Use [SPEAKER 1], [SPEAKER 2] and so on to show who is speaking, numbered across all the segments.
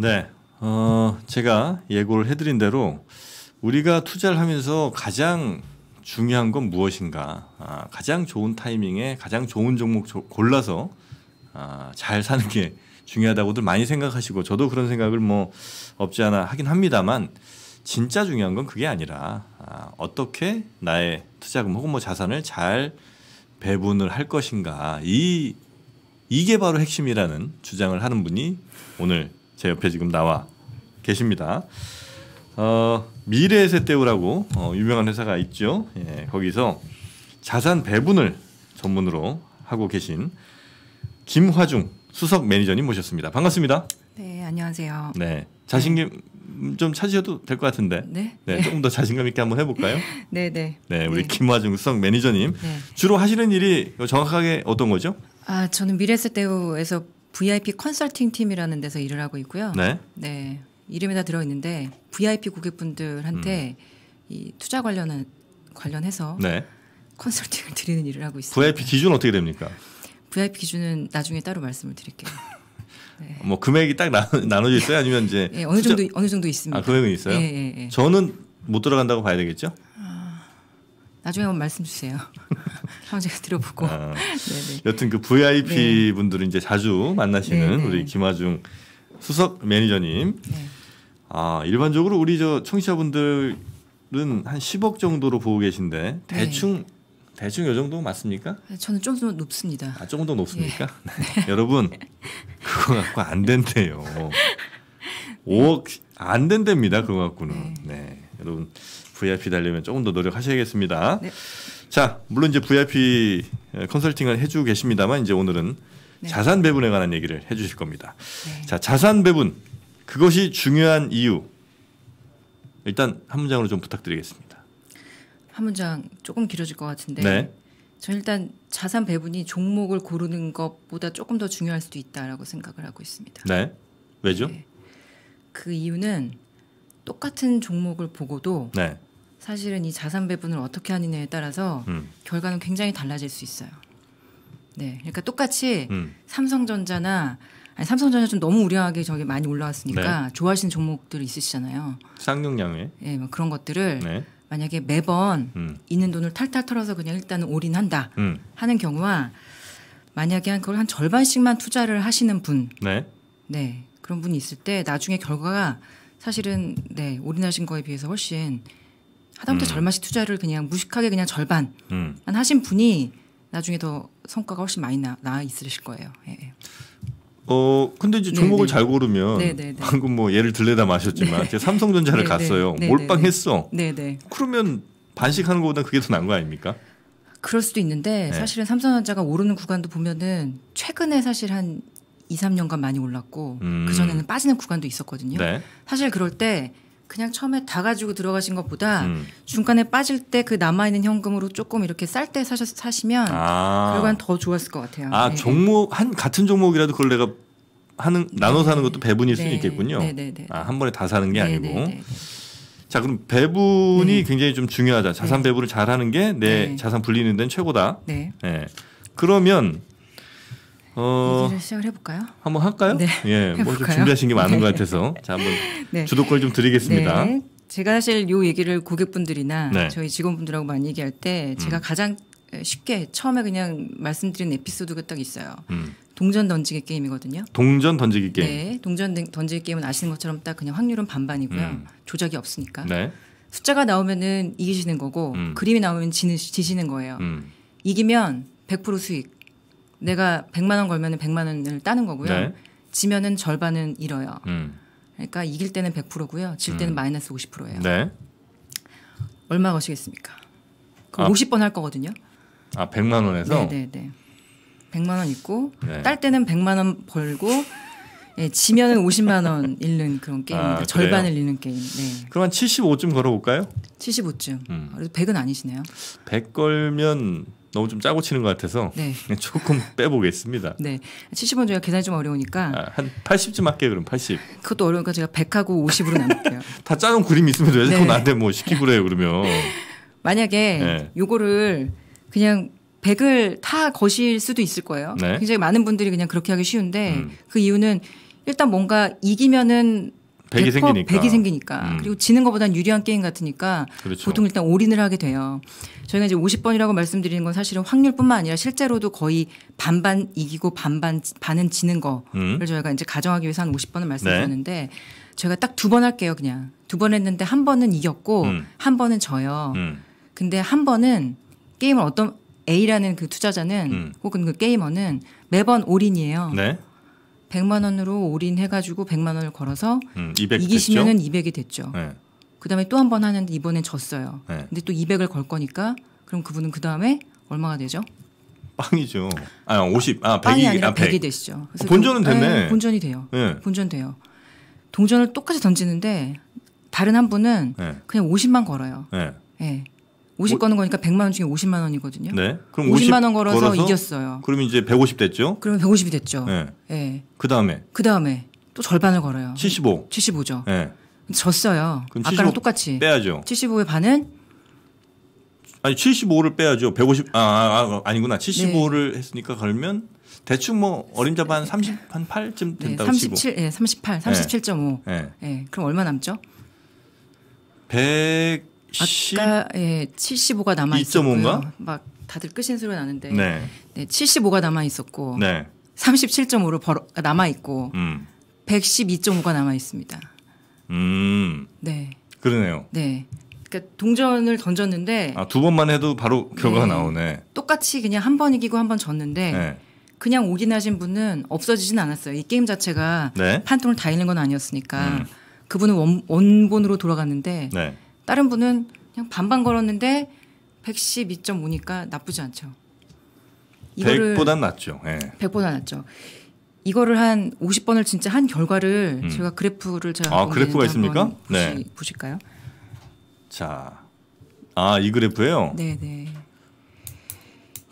[SPEAKER 1] 네, 어, 제가 예고를 해드린 대로 우리가 투자를 하면서 가장 중요한 건 무엇인가? 아, 가장 좋은 타이밍에 가장 좋은 종목 골라서 아, 잘 사는 게 중요하다고들 많이 생각하시고 저도 그런 생각을 뭐 없지 않아 하긴 합니다만 진짜 중요한 건 그게 아니라 아, 어떻게 나의 투자금 혹은 뭐 자산을 잘 배분을 할 것인가 이 이게 바로 핵심이라는 주장을 하는 분이 오늘 제 옆에 지금 나와 계십니다. 어, 미래 세대우라고 어, 유명한 회사가 있죠. 예, 거기서 자산 배분을 전문으로 하고 계신 김화중 수석 매니저님 모셨습니다. 반갑습니다.
[SPEAKER 2] 네, 안녕하세요.
[SPEAKER 1] 네, 자신감 네. 좀 찾으셔도 될 것 같은데. 네? 네, 네. 조금 더 자신감 있게 한번 해볼까요? 네, 네. 네, 우리 네. 김화중 수석 매니저님 네. 주로 하시는 일이 정확하게 어떤 거죠?
[SPEAKER 2] 아, 저는 미래세대우에서 VIP 컨설팅 팀이라는 데서 일을 하고 있고요. 네. 네. 이름에 다 들어 있는데 VIP 고객분들한테 음. 이 투자 관련한 관련해서 네. 컨설팅을 드리는 일을 하고 있습니다. VIP
[SPEAKER 1] 기준 어떻게 됩니까?
[SPEAKER 2] VIP 기준은 나중에 따로 말씀을 드릴게요.
[SPEAKER 1] 네. 뭐 금액이 딱 나눠, 져 있어요? 아니면 이제 네, 어느 정도
[SPEAKER 2] 어느 정도 있습니다. 아, 금액은 있어요? 예, 예, 예.
[SPEAKER 1] 저는 못 들어간다고 봐야 되겠죠?
[SPEAKER 2] 나중에 한번 말씀 주세요. 한번 제가 들어보고. 아, 여튼 그 VIP 네. 네.
[SPEAKER 1] 분들을 이제 자주 만나시는 네, 우리 김아중 수석 매니저님. 아 일반적으로 우리 저 청취자분들은 한 10억 정도로 보고 계신데 대충 대충 요 정도 맞습니까?
[SPEAKER 2] 아, 저는 조더 높습니다. 아,
[SPEAKER 1] 조금 더 높습니까? 예. 네. 여러분 그거 갖고 안 된대요. 5억 안 된답니다. 그거 갖고는. 네. 네. 여러분 VIP 달려면 조금 더 노력하셔야겠습니다. 네. 자, 물론 이제 VIP 컨설팅을 해주고 계십니다만 이제 오늘은 네. 자산 배분에 관한 얘기를 해주실 겁니다. 네. 자, 자산 배분 그것이 중요한 이유 일단 한 문장으로 좀 부탁드리겠습니다.
[SPEAKER 2] 한 문장 조금 길어질 것 같은데. 네. 저 일단 자산 배분이 종목을 고르는 것보다 조금 더 중요할 수도 있다라고 생각을 하고 있습니다.
[SPEAKER 1] 네. 왜죠? 네.
[SPEAKER 2] 그 이유는 똑같은 종목을 보고도 네. 사실은 이 자산 배분을 어떻게 하느냐에 따라서 음. 결과는 굉장히 달라질 수 있어요. 네, 그러니까 똑같이 음. 삼성전자나 아니, 삼성전자 좀 너무 우려하게 저기 많이 올라왔으니까 네. 좋아하시는 종목들 있으시잖아요.
[SPEAKER 1] 쌍용량회.
[SPEAKER 2] 예, 네, 뭐 그런 것들을 네. 만약에 매번 음. 있는 돈을 탈탈 털어서 그냥 일단은 올인한다 음. 하는 경우와 만약에 한 그걸 한 절반씩만 투자를 하시는 분, 네, 네 그런 분이 있을 때 나중에 결과가 사실은 네 올인하신 거에 비해서 훨씬 하다못해 음. 절마시 투자를 그냥 무식하게 그냥 절반 음. 하신 분이 나중에 더 성과가 훨씬 많이 나, 나 있으실 거예요. 예. 예.
[SPEAKER 1] 어 근데 이제 종목을 네네. 네. 잘 고르면 네네네. 네, 네. 방금 뭐 예를 들레다 마셨지만 네. 제가 삼성전자를 네네. 갔어요 네네. 몰빵했어.
[SPEAKER 2] 네네. 그러면
[SPEAKER 1] 반식하는 것보다 그게 더 나은 거 아닙니까?
[SPEAKER 2] 그럴 수도 있는데 네. 사실은 삼성전자가 오르는 구간도 보면은 최근에 사실 한 2, 3년간 많이 올랐고 음. 그 전에는 빠지는 구간도 있었거든요. 네. 사실 그럴 때 그냥 처음에 다 가지고 들어가신 것보다 음. 중간에 빠질 때 그 남아있는 현금으로 조금 이렇게 쌀 때 사시면 아. 결과는 더 좋았을 것 같아요. 아 네, 네. 종목
[SPEAKER 1] 한 같은 종목이라도 그걸 내가 하는 나눠서 는 것도 배분일 네. 수 있겠군요. 네네네. 아한 번에 다 사는 게 네, 네, 아니고. 네네네. 자 그럼 배분이 네. 굉장히 좀 중요하다. 자산 배분을 잘하는 게 내 자산 불리는 데는 최고다. 네. 그러면 어, 얘기를
[SPEAKER 2] 시작을 해볼까요? 한번 할까요? 네. 예, 뭐좀 준비하신 게 많은 네. 것
[SPEAKER 1] 같아서 자 한번 네. 주도권 좀 드리겠습니다. 네.
[SPEAKER 2] 제가 사실 요 얘기를 고객분들이나 네. 저희 직원분들하고 많이 얘기할 때 제가 음. 가장 쉽게 처음에 그냥 말씀드린 에피소드가 딱 있어요. 음. 동전 던지기 게임이거든요.
[SPEAKER 1] 동전 던지기 게임. 네,
[SPEAKER 2] 동전 던지기 게임은 아시는 것처럼 딱 그냥 확률은 반반이고요. 음. 조작이 없으니까. 네. 숫자가 나오면은 이기시는 거고 음. 그림이 나오면 지는, 지시는 거예요. 음. 이기면 100% 수익. 내가 100만 원걸면 100만 원을 따는 거고요. 네. 지면은 절반은 잃어요. 음. 그러니까 이길 때는 100%고요. 질 때는 음. 마이너스 50%예요. 네. 얼마 거시겠습니까? 아, 50번 할 거거든요.
[SPEAKER 1] 아, 100만 원에서? 네,
[SPEAKER 2] 네, 네. 100만 원 있고 네. 딸 때는 100만 원 벌고 예, 지면은 50만 원 잃는 그런 게임입니다. 아, 그러니까 절반을 잃는 게임. 네.
[SPEAKER 1] 그러면 75쯤 걸어 볼까요?
[SPEAKER 2] 75쯤. 음. 그래도 100은 아니시네요.
[SPEAKER 1] 100 걸면 너무 좀 짜고 치는 것 같아서 네. 조금 빼보겠습니다.
[SPEAKER 2] 네. 70원 제가 계산이 좀 어려우니까
[SPEAKER 1] 아, 한 80쯤 할게요. 그럼 80.
[SPEAKER 2] 그것도 어려우니까 제가 100하고 50으로 남을게요.
[SPEAKER 1] 다 짜놓은 그림 이 있으면 되죠. 꾸 네. 나한테 뭐 시키고 그래요 그러면.
[SPEAKER 2] 만약에 네. 요거를 그냥 100을 다 거실 수도 있을 거예요. 네. 굉장히 많은 분들이 그냥 그렇게 하기 쉬운데 음. 그 이유는 일단 뭔가 이기면은 백이 생기니까. 백이 생기니까. 음. 그리고 지는 것보다는 유리한 게임 같으니까 그렇죠. 보통 일단 올인을 하게 돼요. 저희가 이제 50번이라고 말씀드리는 건 사실은 확률뿐만 아니라 실제로도 거의 반반 이기고 반반 반은 지는 거를 음. 저희가 이제 가정하기 위해서 한 50번을 말씀드렸는데 네. 저희가 딱 두 번 할게요, 그냥. 두 번 했는데 한 번은 이겼고 음. 한 번은 져요. 음. 근데 한 번은 게임을 어떤 A라는 그 투자자는 음. 혹은 그 게이머는 매번 올인이에요. 네. 100만 원으로 올인해가지고 100만 원을 걸어서
[SPEAKER 1] 음, 200 이기시면은 됐죠? 200이
[SPEAKER 2] 됐죠. 네. 그다음에 또 한 번 하는데 이번엔 졌어요. 네. 근데 또 200을 걸 거니까 그럼 그분은 그 다음에 얼마가 되죠?
[SPEAKER 1] 빵이죠. 아, 50, 아, 100이, 빵이 아니라 아, 100. 이 되시죠. 본전은 또, 됐네. 네, 본전이 돼요. 네.
[SPEAKER 2] 본전 돼요. 동전을 똑같이 던지는데 다른 한 분은 네. 그냥 50만 걸어요. 네. 예. 50 뭐- 거는 거니까 100만 원 중에 50만 원이거든요. 네. 그럼 50, 50만 원 걸어서, 걸어서 이겼어요.
[SPEAKER 1] 그럼 이제 150 됐죠?
[SPEAKER 2] 그러면 150이 됐죠. 네. 예. 네. 네. 그다음에 그다음에 또 절반을 걸어요. 75. 75죠. 예. 네. 졌어요. 그럼 아까랑
[SPEAKER 1] 똑같이 빼야죠.
[SPEAKER 2] 75의 반은
[SPEAKER 1] 아니 75를 빼야죠. 150 아, 아, 아, 아 아니구나. 75를 했으니까 걸면 대충 뭐 어림잡아 네. 한 30, 한 8쯤 된다고 네, 37,
[SPEAKER 2] 치고. 38, 37.5. 예 예. 예. 예. 그럼 얼마 남죠?
[SPEAKER 1] 100
[SPEAKER 2] 아까 예, 75가 남아 있었고요. 막 다들 끝인 소리 나는데 네. 네, 75가 남아 있었고 네. 37.5로 벌어, 남아 있고 음. 112.5가 남아 있습니다.
[SPEAKER 1] 음. 네. 그러네요.
[SPEAKER 2] 네. 그러니까 동전을 던졌는데
[SPEAKER 1] 아, 두 번만 해도 바로 결과가 네. 나오네.
[SPEAKER 2] 똑같이 그냥 한 번 이기고 한 번 졌는데 네. 그냥 오긴 하신 분은 없어지진 않았어요. 이 게임 자체가 네. 판통을 다 잃는 건 아니었으니까 음. 그분은 원, 본으로 돌아갔는데 네. 다른 분은 그냥 반반 걸었는데 112.5니까 나쁘지 않죠. 이거를 1 0 0보다
[SPEAKER 1] 낫죠. 예.
[SPEAKER 2] 100보단 낫죠. 이거를 한 50번을 진짜 한 결과를 음. 제가 그래프를 제가 아 그래프가 있습니까? 네. 보실까요?
[SPEAKER 1] 자, 아 이 그래프예요.
[SPEAKER 2] 네, 네.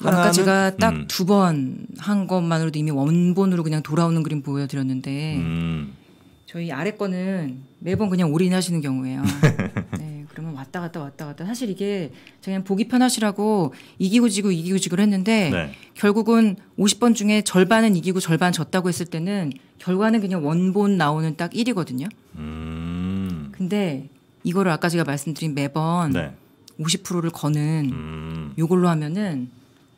[SPEAKER 2] 아까 제가 딱 두 번한 음. 것만으로도 이미 원본으로 그냥 돌아오는 그림 보여드렸는데 음. 저희 아래 거는 매번 그냥 올인하시는 경우예요. 왔다 갔다 왔다 갔다 사실 이게 저희는 보기 편하시라고 이기고 지고 이기고 지고 했는데 네. 결국은 50번 중에 절반은 이기고 절반 졌다고 했을 때는 결과는 그냥 원본 나오는 딱 1이거든요.
[SPEAKER 3] 음.
[SPEAKER 2] 근데 이거를 아까 제가 말씀드린 매번 네. 50%를 거는 음. 요걸로 하면은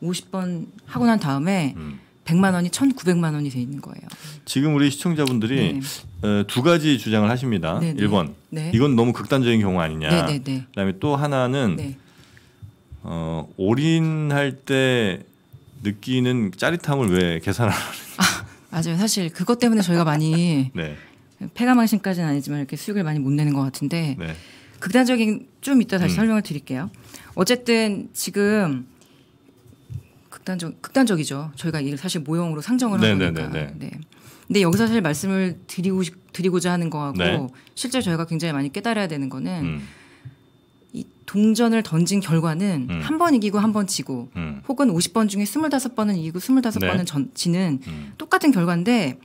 [SPEAKER 2] 50번 하고 난 다음에 음. 100만 원이 1,900만 원이 돼 있는 거예요.
[SPEAKER 1] 지금 우리 시청자분들이 네. 어, 두 가지 주장을 하십니다. 네 1번. 네. 이건 너무 극단적인 경우 아니냐. 네네네. 네, 네. 그다음에 또 하나는 네. 어, 올인할 때 느끼는 짜릿함을 왜계산 하는지. 아,
[SPEAKER 2] 맞아요. 사실 그것 때문에 저희가 많이 네. 폐가망신까지는 아니지만 이렇게 수익을 많이 못 내는 것 같은데 극단적인 좀 이따 다시 음. 설명을 드릴게요. 어쨌든 지금 극단적 극단적이죠. 저희가 이걸 사실 모형으로 상정을 한 거니까. 네, 네, 네, 네. 근데 여기서 사실 말씀을 드리고 드리고자 하는 거하고 네. 실제 저희가 굉장히 많이 깨달아야 되는 거는 음. 이 동전을 던진 결과는 음. 한번 이기고 한 번 지고 음. 혹은 50번 중에 25번은 이기고 25번은 전, 지는 음. 똑같은 결과인데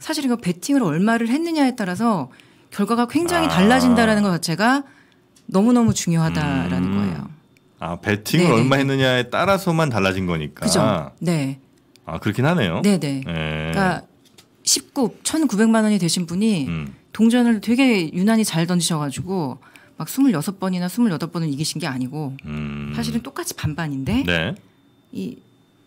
[SPEAKER 2] 사실 이거 배팅을 얼마를 했느냐에 따라서 결과가 굉장히 아. 달라진다라는 것 자체가 너무너무 중요하다라는
[SPEAKER 1] 음. 거예요. 아 베팅을 네 얼마 했느냐에 따라서만 달라진 거니까. 그죠. 네. 아 그렇긴 하네요. 네네. 네. 네. 예. 그러니까
[SPEAKER 2] 19 1,900만 원이 되신 분이 음. 동전을 되게 유난히 잘 던지셔가지고 막 26번이나 28번을 이기신 게 아니고 음. 사실은 똑같이 반반인데 네. 이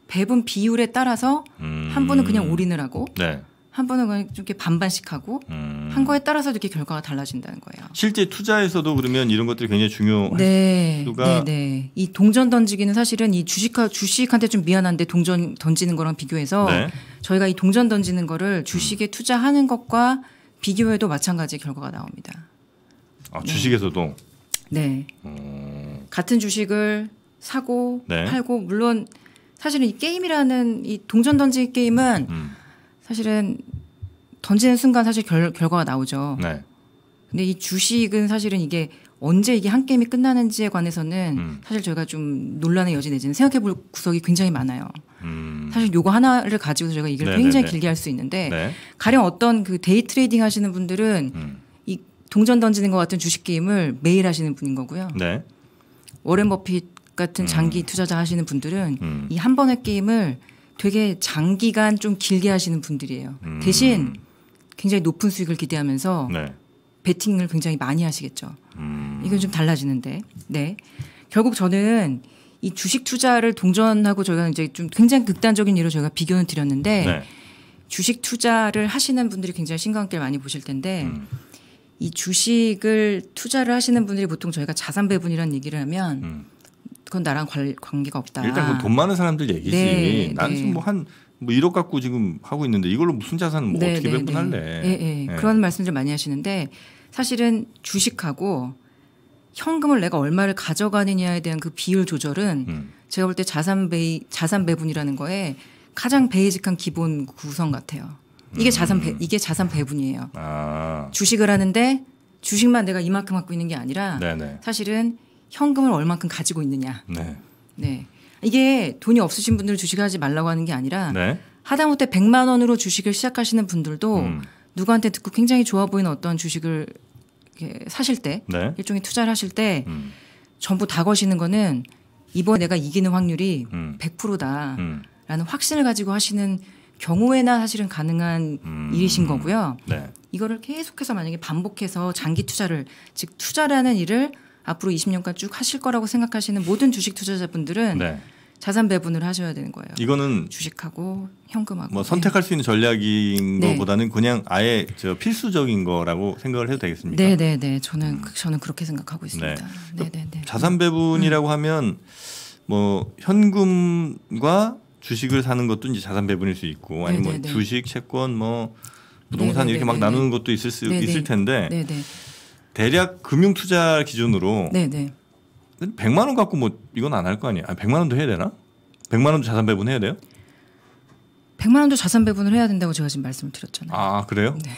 [SPEAKER 2] 배분 비율에 따라서 음. 한 분은 그냥 음. 올인을 하고 네. 한 번은 그냥 이렇게 반반씩 하고 음. 한 거에 따라서 이렇게 결과가 달라진다는 거예요.
[SPEAKER 1] 실제 투자에서도 그러면 이런 것들이 굉장히 중요할 네. 수가 네,
[SPEAKER 2] 네. 이 동전 던지기는 사실은 이 주식화 주식한테 좀 미안한데 동전 던지는 거랑 비교해서 네. 저희가 이 동전 던지는 거를 주식에 음. 투자하는 것과 비교해도 마찬가지 결과가 나옵니다.
[SPEAKER 1] 아, 주식에서도
[SPEAKER 2] 네. 음. 같은 주식을 사고 네. 팔고 물론 사실은 이 게임이라는 이 동전 던지기 게임은 음. 사실은 던지는 순간 사실 결, 결과가 나오죠. 네. 근데 이 주식은 사실은 이게 언제 이게 한 게임이 끝나는지에 관해서는 음. 사실 저희가 좀 논란의 여지 내지는 생각해 볼 구석이 굉장히 많아요. 음. 사실 요거 하나를 가지고서 희가 이걸 네네네. 굉장히 길게 할 수 있는데 네. 가령 어떤 그 데이 트레이딩 하시는 분들은 음. 이 동전 던지는 것 같은 주식 게임을 매일 하시는 분인 거고요. 네. 워렌 버핏 같은 음. 장기 투자자 하시는 분들은 음. 이한 번의 게임을 되게 장기간 좀 길게 하시는 분들이에요. 음. 대신 굉장히 높은 수익을 기대하면서 네. 베팅을 굉장히 많이 하시겠죠. 음. 이건 좀 달라지는데. 네. 결국 저는 이 주식 투자를 동전하고 저희가 이제 좀 굉장히 극단적인 예로 저희가 비교는 드렸는데 네. 주식 투자를 하시는 분들이 굉장히 신경길 많이 보실 텐데 음. 이 주식을 투자를 하시는 분들이 보통 저희가 자산 배분이라는 얘기를 하면 음. 그건 나랑 관, 관계가 없다. 일단 그건 돈 많은 사람들 얘기지. 네, 나는 네. 뭐한
[SPEAKER 1] 뭐 1억 뭐 갖고 지금 하고 있는데 이걸로 무슨 자산뭐 네, 어떻게 배분할래? 네, 네. 예, 예. 예. 그런 말씀들
[SPEAKER 2] 많이 하시는데 사실은 주식하고 현금을 내가 얼마를 가져가느냐에 대한 그 비율 조절은 음. 제가 볼 때 자산 배 자산 배분이라는 거에 가장 베이직한 기본 구성 같아요.
[SPEAKER 1] 이게 음. 자산 배, 음.
[SPEAKER 2] 이게 자산 배분이에요. 아. 주식을 하는데 주식만 내가 이만큼 갖고 있는 게 아니라 네네. 네. 사실은 현금을 얼만큼 가지고 있느냐. 네. 네. 이게 돈이 없으신 분들 주식하지 말라고 하는 게 아니라 네. 하다못해 100만 원으로 주식을 시작하시는 분들도 음. 누구한테 듣고 굉장히 좋아 보이는 어떤 주식을 사실 때 네. 일종의 투자를 하실 때 음. 전부 다 거시는 거는 이번 내가 이기는 확률이 음. 100%다라는 음. 확신을 가지고 하시는 경우에나 사실은 가능한 음. 일이신 거고요. 네. 이거를 계속해서 만약에 반복해서 장기 투자를 즉 투자라는 일을 앞으로 20년간 쭉 하실 거라고 생각하시는 모든 주식 투자자분들은 네. 자산 배분을 하셔야 되는 거예요. 이거는 주식하고 현금하고 뭐 선택할
[SPEAKER 1] 수 있는 전략인 네. 거보다는 그냥 아예 저 필수적인 거라고 생각을 해도 되겠습니까?
[SPEAKER 2] 네, 네, 네. 저는 그, 저는 그렇게 생각하고 있습니다. 네. 네, 네, 네. 자산
[SPEAKER 1] 배분이라고 음. 하면 뭐 현금과 주식을 사는 것도 이제 자산 배분일 수 있고 아니면 네, 네, 뭐 주식, 채권, 뭐 부동산 네네네네. 이렇게 막 나누는 것도 있을 수 네네. 있을 텐데 네네. 대략 금융 투자 기준으로 네네. 100만 원 갖고 뭐 이건 안 할 거 아니야. 아, 100만 원도 해야 되나? 100만 원도 자산 배분해야 돼요?
[SPEAKER 2] 100만 원도 자산 배분을 해야 된다고 제가 지금 말씀을 드렸잖아요.
[SPEAKER 1] 아, 그래요? 네.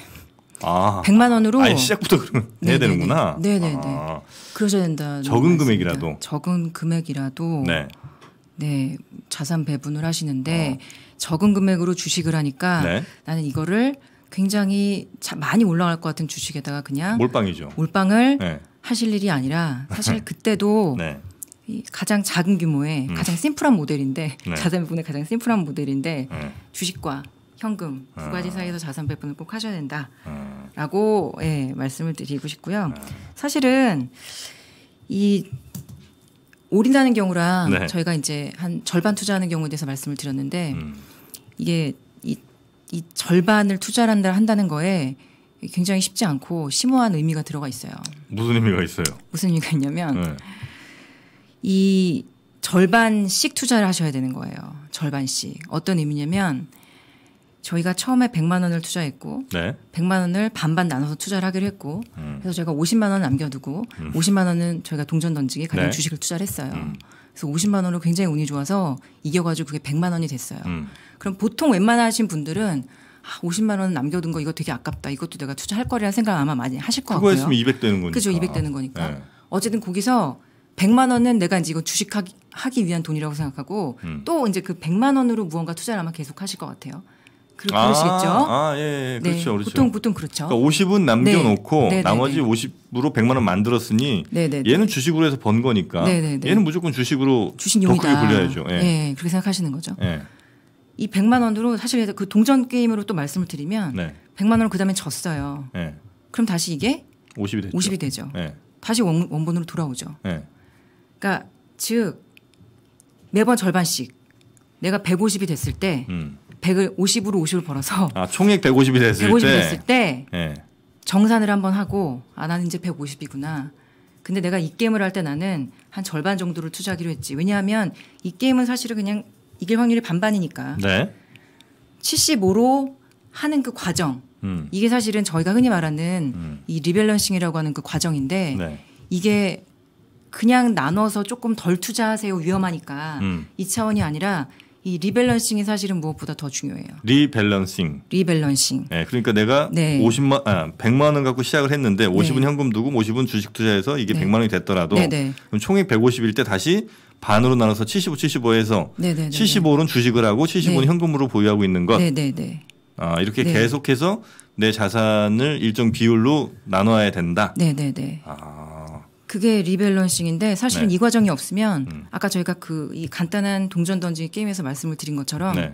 [SPEAKER 1] 아. 100만 원으로 아니, 시작부터 그럼 네, 해야 네, 되는구나. 네, 네, 네.
[SPEAKER 2] 아. 그러셔야 된다. 적은 금액이라도. 적은 금액이라도 네. 네, 자산 배분을 하시는데 어. 적은 금액으로 주식을 하니까 네. 나는 이거를 굉장히 많이 올라갈 것 같은 주식에다가 그냥 몰빵이죠. 몰빵을 네. 하실 일이 아니라 사실 그때도 네. 가장 작은 규모의 음. 가장 심플한 모델인데 네. 자산 배분의 가장 심플한 모델인데 네. 주식과 현금 두 가지 아. 사이에서 자산 배분을 꼭 하셔야 된다라고 아. 예, 말씀을 드리고 싶고요. 네. 사실은 이 올인하는 경우랑 네. 저희가 이제 한 절반 투자하는 경우에 대해서 말씀을 드렸는데 음. 이게 이 절반을 투자를 한다는 거에 굉장히 쉽지 않고 심오한 의미가 들어가 있어요.
[SPEAKER 1] 무슨 의미가 있어요?
[SPEAKER 2] 무슨 의미가 있냐면 네. 이 절반씩 투자를 하셔야 되는 거예요. 절반씩. 어떤 의미냐면 저희가 처음에 100만 원을 투자했고 네. 100만 원을 반반 나눠서 투자를 하기로 했고 음. 그래서 제가 50만 원 남겨두고 음. 50만 원은 저희가 동전 던지기 가련 네. 주식을 투자를 했어요. 음. 그래서 50만 원으로 굉장히 운이 좋아서 이겨가지고 그게 100만 원이 됐어요. 음. 그럼 보통 웬만하신 분들은 아, 50만 원 남겨둔 거 이거 되게 아깝다. 이것도 내가 투자할 거리라는 생각 을 아마 많이 하실 것 같고요. 그거 했으면 200 되는 거니까. 그죠, 200 되는 거니까. 네. 어쨌든 거기서 100만 원은 내가 이제 이거 주식하기 하기 위한 돈이라고 생각하고 음. 또 이제 그 100만 원으로 무언가 투자를 아마 계속 하실 것 같아요. 그러, 그러시겠죠. 아, 아 예, 예, 예. 그렇죠, 네. 그렇죠. 보통 보통 그렇죠. 그러니까
[SPEAKER 1] 50은 남겨놓고 네. 네, 네 나머지 50으로 100만 원 만들었으니 얘는 주식으로 해서 번 거니까 얘는 무조건 주식으로 주식용이다. 불려야죠. 예. 예,
[SPEAKER 2] 그렇게 생각하시는 거죠. 예. 이 100만 원으로 사실 그 동전 게임으로 또 말씀을 드리면 네. 100만 원을 그다음에 졌어요. 네. 그럼 다시 이게
[SPEAKER 1] 50이 되죠. 50이 되죠. 네.
[SPEAKER 2] 다시 원, 본으로 돌아오죠. 네. 그러니까 즉 매번 절반씩 내가 150이 됐을 때 음. 100을 50으로 50을 벌어서
[SPEAKER 1] 아, 총액 150이 됐을 150이 때 됐을 때 네.
[SPEAKER 2] 정산을 한번 하고 아 나는 이제 150이구나. 근데 내가 이 게임을 할 때 나는 한 절반 정도를 투자하기로 했지. 왜냐하면 이 게임은 사실은 그냥 이길 확률이 반반이니까. 네. 75로 하는 그 과정. 음. 이게 사실은 저희가 흔히 말하는 음. 이 리밸런싱이라고 하는 그 과정인데 네. 이게 그냥 나눠서 조금 덜 투자하세요 위험하니까 음. 이 차원이 아니라 이 리밸런싱이 사실은 무엇보다 더 중요해요.
[SPEAKER 1] 리밸런싱.
[SPEAKER 2] 리밸런싱.
[SPEAKER 1] 네, 그러니까 내가 네. 50만 아, 100만 원 갖고 시작을 했는데 50은 네. 현금 두고 50은 주식 투자해서 이게 네. 100만 원이 됐더라도 네, 네. 그럼 총액 150일 때 다시 반으로 나눠서 75 75에서 75는 주식을 하고 75는 현금으로 보유하고 있는 것. 아, 이렇게 계속해서 내 자산을 일정 비율로 나눠야 된다. 네, 네, 네. 아.
[SPEAKER 2] 그게 리밸런싱인데 사실은 네. 이 과정이 없으면 음. 아까 저희가 그 이 간단한 동전 던지기 게임에서 말씀을 드린 것처럼 네.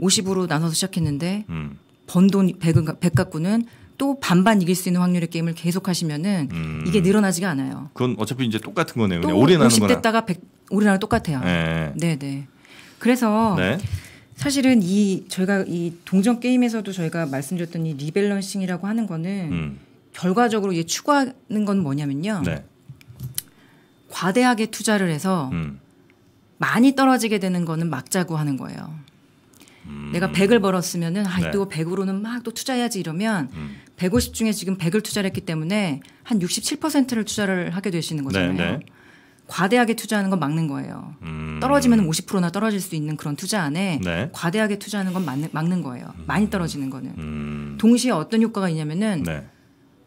[SPEAKER 2] 50으로 나눠서 시작했는데 음. 번돈 100, 100 갖고는 또 반반 이길 수 있는 확률의 게임을 계속 하시면은 음. 이게 늘어나지가 않아요.
[SPEAKER 1] 그건 어차피 이제 똑같은 거네요. 또 오래 나는 50 됐다가
[SPEAKER 2] 100 오래 나는 똑같아요. 네, 네. 네. 그래서 네. 사실은 이 저희가 이 동전 게임에서도 저희가 말씀드렸던 이 리밸런싱이라고 하는 거는 음. 결과적으로 이게 추구하는 건 뭐냐면요. 네. 과대하게 투자를 해서 음. 많이 떨어지게 되는 거는 막자고 하는 거예요. 내가 100을 음. 벌었으면은 아, 네. 이거 100으로는 막 또 투자해야지 이러면 음. 150 중에 지금 100을 투자를 했기 때문에 한 67%를 투자를 하게 되시는 네, 거잖아요. 네, 네. 과대하게 투자하는 건 막는 거예요. 음. 떨어지면 50%나 떨어질 수 있는 그런 투자 안에 네. 과대하게 투자하는 건 막는, 막는 거예요. 많이 음. 떨어지는 거는. 음. 동시에 어떤 효과가 있냐면은 네.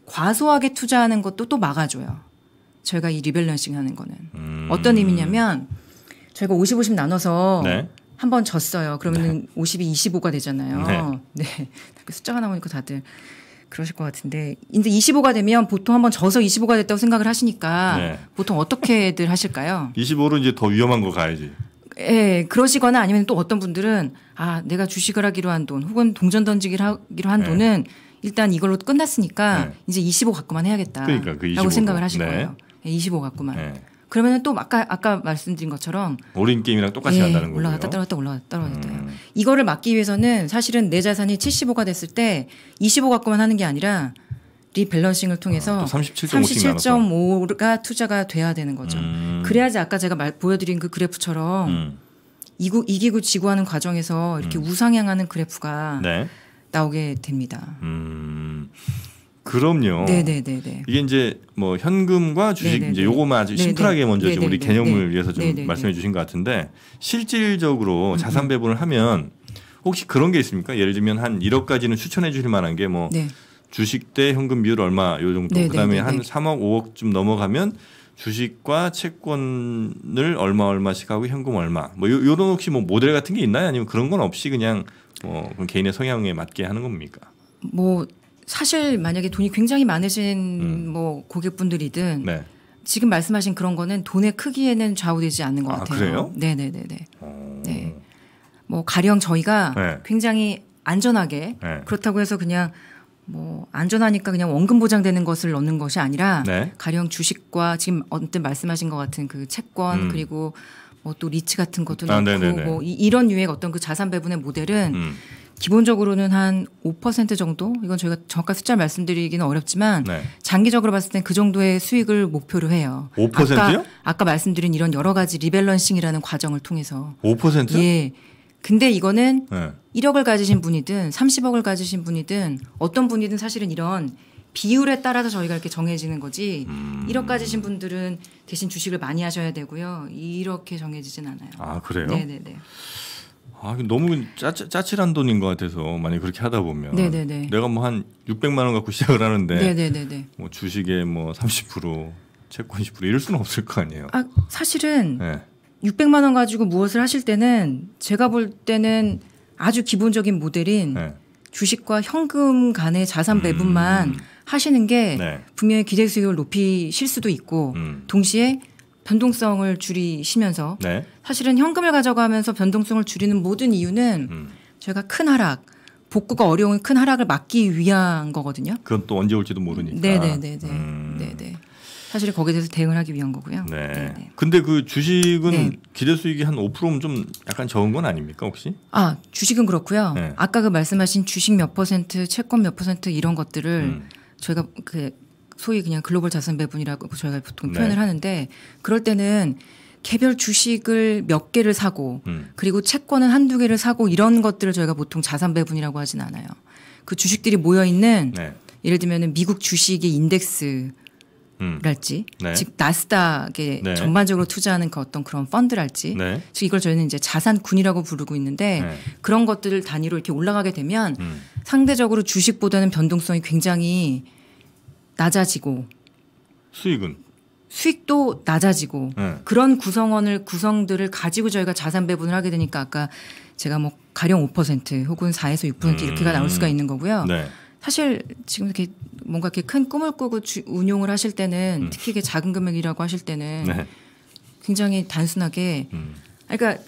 [SPEAKER 2] 과소하게 투자하는 것도 또 막아줘요. 저희가 이 리밸런싱 하는 거는 음. 어떤 의미냐면 저희가 50, 50 나눠서 네. 한번 졌어요. 그러면은 네. 50이 25가 되잖아요. 네. 네. 숫자가 나오니까 다들 그러실 것 같은데 이제 25가 되면 보통 한 번 져서 25가 됐다고 생각을 하시니까 네. 보통 어떻게들 하실까요?
[SPEAKER 1] 25로 이제 더 위험한 거 가야지.
[SPEAKER 2] 예, 그러시거나 아니면 또 어떤 분들은 아, 내가 주식을 하기로 한 돈, 혹은 동전 던지기로 하기로 한 네. 돈은 일단 이걸로 끝났으니까 네. 이제 25 갖고만 해야겠다라고 그러니까 그 생각을 하실 네. 거예요. 25 갖고만. 네. 그러면은 또 아까 아까 말씀드린 것처럼
[SPEAKER 1] 올인 게임이랑 똑같이 예, 한다는 거예요. 올라갔다
[SPEAKER 2] 떨어졌다 올라갔다 떨어졌다. 음. 이거를 막기 위해서는 사실은 내 자산이 75가 됐을 때 25 갖고만 하는 게 아니라 리밸런싱을 통해서 아, 37.5가 투자가 돼야 되는 거죠. 음. 그래야지 아까 제가 말, 보여드린 그 그래프처럼 음. 이기고 지고 하는 과정에서 이렇게 음. 우상향하는 그래프가 네. 나오게 됩니다.
[SPEAKER 1] 음. 그럼요. 네네네네. 이게 이제 뭐 현금과 주식 네네네. 이제 요거만 아주 심플하게 먼저 지금 우리 개념을 네. 위해서 좀 네네네. 말씀해 주신 것 같은데 실질적으로 음음. 자산 배분을 하면 혹시 그런 게 있습니까? 예를 들면 한 1억까지는 추천해 주실 만한 게뭐 네. 주식 대 현금 비율 얼마 요 정도 네네네. 네, 그다음에 한 3억 5억쯤 넘어가면 주식과 채권을 얼마 얼마씩 하고 현금 얼마 뭐 요런 혹시 뭐 모델 같은 게 있나요? 아니면 그런 건 없이 그냥 뭐 개인의 성향에 맞게 하는 겁니까?
[SPEAKER 2] 뭐 사실 만약에 돈이 굉장히 많으신 음. 뭐 고객분들이든 네. 지금 말씀하신 그런 거는 돈의 크기에는 좌우되지 않는 것 아, 같아요. 그래요? 네네네네. 오. 어. 네. 뭐 가령 저희가 네. 굉장히 안전하게 네. 그렇다고 해서 그냥 뭐 안전하니까 그냥 원금 보장되는 것을 넣는 것이 아니라 네. 가령 주식과 지금 언뜻 말씀하신 것 같은 그 채권 음. 그리고 뭐또 리츠 같은 것도 아, 넣고 네네뭐 이, 런 유의 어떤 그 자산 배분의 모델은 음. 기본적으로는 한 5% 정도 이건 저희가 정확한 숫자 말씀드리기는 어렵지만 네. 장기적으로 봤을 땐그 정도의 수익을 목표로 해요. 5%요? 아까, 아까 말씀드린 이런 여러 가지 리밸런싱이라는 과정을 통해서
[SPEAKER 1] 5%? 예.
[SPEAKER 2] 근데 이거는 네. 1억을 가지신 분이든 30억을 가지신 분이든 어떤 분이든 사실은 이런 비율에 따라서 저희가 이렇게 정해지는 거지 음. 1억까지신 분들은 대신 주식을 많이 하셔야 되고요. 이렇게 정해지진 않아요. 아 그래요? 네네네.
[SPEAKER 1] 아 너무 짜, 짜칠한 돈인 것 같아서 많이 그렇게 하다 보면 네네네. 내가 뭐 한 600만 원 갖고 시작을 하는데
[SPEAKER 2] 네네네네.
[SPEAKER 1] 뭐 주식에 뭐30% 채권 10% 이럴 수는 없을 거 아니에요. 아
[SPEAKER 2] 사실은 네. 600만 원 가지고 무엇을 하실 때는 제가 볼 때는 아주 기본적인 모델인 네. 주식과 현금 간의 자산 배분만 음. 하시는 게 네. 분명히 기대 수익을 높이실 수도 있고 음. 동시에 변동성을 줄이시면서 네. 사실은 현금을 가져가면서 변동성을 줄이는 모든 이유는 음. 저희가 큰 하락 복구가 어려운 큰 하락을 막기 위한 거거든요.
[SPEAKER 1] 그건 또 언제 올지도 모르니까. 네네네네. 네,
[SPEAKER 2] 네, 네. 음. 네네. 사실 거기에 대해서 대응을 하기 위한 거고요.
[SPEAKER 1] 네. 네네. 근데 그 주식은 네. 기대 수익이 한 5%면 좀 약간 적은 건 아닙니까 혹시?
[SPEAKER 2] 아 주식은 그렇고요. 네. 아까 그 말씀하신 주식 몇 퍼센트, 채권 몇 퍼센트 이런 것들을 음. 저희가 그 소위 그냥 글로벌 자산 배분이라고 저희가 보통 네. 표현을 하는데 그럴 때는 개별 주식을 몇 개를 사고 음. 그리고 채권은 한 두 개를 사고 이런 것들을 저희가 보통 자산 배분이라고 하진 않아요. 그 주식들이 모여 있는 네. 예를 들면은 미국 주식의 인덱스 음. 랄지, 네. 즉 나스닥에 네. 전반적으로 투자하는 그 어떤 그런 펀드랄지, 네. 즉 이걸 저희는 이제 자산군이라고 부르고 있는데 네. 그런 것들을 단위로 이렇게 올라가게 되면 음. 상대적으로 주식보다는 변동성이 굉장히 낮아지고 수익은 수익도 낮아지고 네. 그런 구성원을 구성들을 가지고 저희가 자산 배분을 하게 되니까 아까 제가 뭐 가령 5% 혹은 4에서 6% 음. 이렇게가 나올 수가 음. 있는 거고요. 네. 사실 지금 이렇게 뭔가 이렇게 큰 꿈을 꾸고 주, 운용을 하실 때는 음. 특히 이게 작은 금액이라고 하실 때는 네. 굉장히 단순하게 음. 그러니까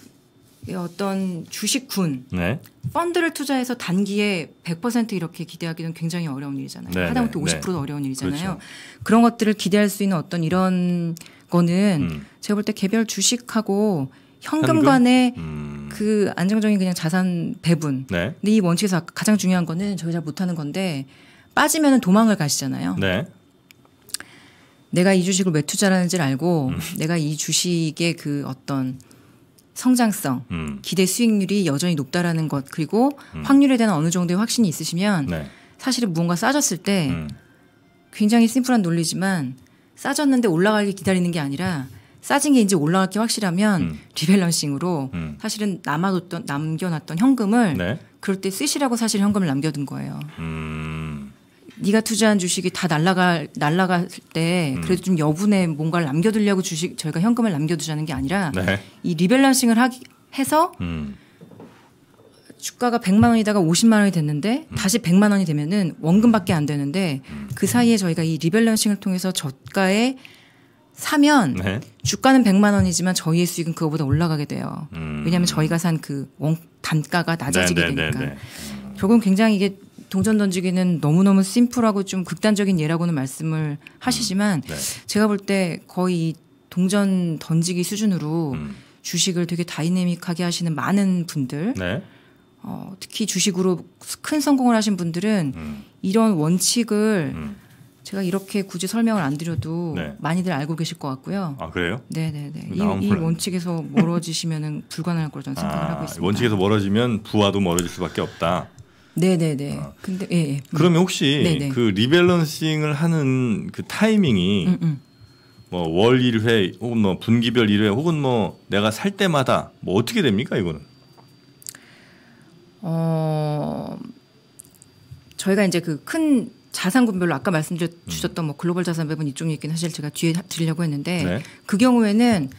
[SPEAKER 2] 어떤 주식군 네. 펀드를 투자해서 단기에 100% 이렇게 기대하기는 굉장히 어려운 일이잖아요. 네, 하다못해 50%도 어려운 일이잖아요. 그렇죠. 그런 것들을 기대할 수 있는 어떤 이런 거는 음. 제가 볼 때 개별 주식하고 현금간의 현그 음. 안정적인 그냥 자산 배분. 네. 근데 이 원칙에서 가장 중요한 거는 저희가 잘 못하는 건데 빠지면 도망을 가시잖아요. 네. 내가 이 주식을 왜 투자하는지를 알고 음. 내가 이 주식의 그 어떤 성장성, 음. 기대 수익률이 여전히 높다라는 것 그리고 음. 확률에 대한 어느 정도의 확신이 있으시면 네. 사실은 무언가 싸졌을 때 음. 굉장히 심플한 논리지만 싸졌는데 올라가길 기다리는 게 아니라 싸진 게 이제 올라갈 게 확실하면 음. 리밸런싱으로 음. 사실은 남아뒀던 남겨놨던 현금을 네. 그럴 때 쓰시라고 사실 현금을 남겨둔 거예요. 음. 네가 투자한 주식이 다 날라갈 날라갈 때 음. 그래도 좀 여분의 뭔가를 남겨두려고 주식 저희가 현금을 남겨두자는 게 아니라 네. 이 리밸런싱을 하기 해서 음. 주가가 100만 원이다가 50만 원이 됐는데 음. 다시 100만 원이 되면은 원금밖에 안 되는데 그 사이에 저희가 이 리밸런싱을 통해서 저가의 사면 네. 주가는 100만 원이지만 저희의 수익은 그거보다 올라가게 돼요. 음. 왜냐하면 저희가 산그 단가가 낮아지게 네, 네, 네, 되니까. 네, 조금 굉장히 이게 동전 던지기는 너무너무 심플하고 좀 극단적인 예라고는 말씀을 음. 하시지만 음. 제가 볼 때 거의 동전 던지기 수준으로 음. 주식을 되게 다이내믹하게 하시는 많은 분들 어, 특히 주식으로 큰 성공을 하신 분들은 음. 이런 원칙을 음. 제가 이렇게 굳이 설명을 안 드려도 네. 많이들 알고 계실 것 같고요. 아
[SPEAKER 1] 그래요? 네네네. 이, 이
[SPEAKER 2] 원칙에서 멀어지시면 불가능할 거 저는 아, 생각 하고 있습니다.
[SPEAKER 1] 원칙에서 멀어지면 부하도 멀어질 수밖에 없다.
[SPEAKER 2] 네네네. 아. 근데 예, 예. 그러면 혹시 네네. 그
[SPEAKER 1] 리밸런싱을 하는 그 타이밍이 음, 음. 뭐월 1회 혹은 뭐 분기별 1회 혹은 뭐 내가 살 때마다 뭐 어떻게 됩니까 이거는?
[SPEAKER 2] 어 저희가 이제 그큰 자산군별로 아까 말씀주셨던 음. 뭐 글로벌 자산 배분 이쪽이 있긴 사실 제가 뒤에 드리려고 했는데 네. 그 경우에는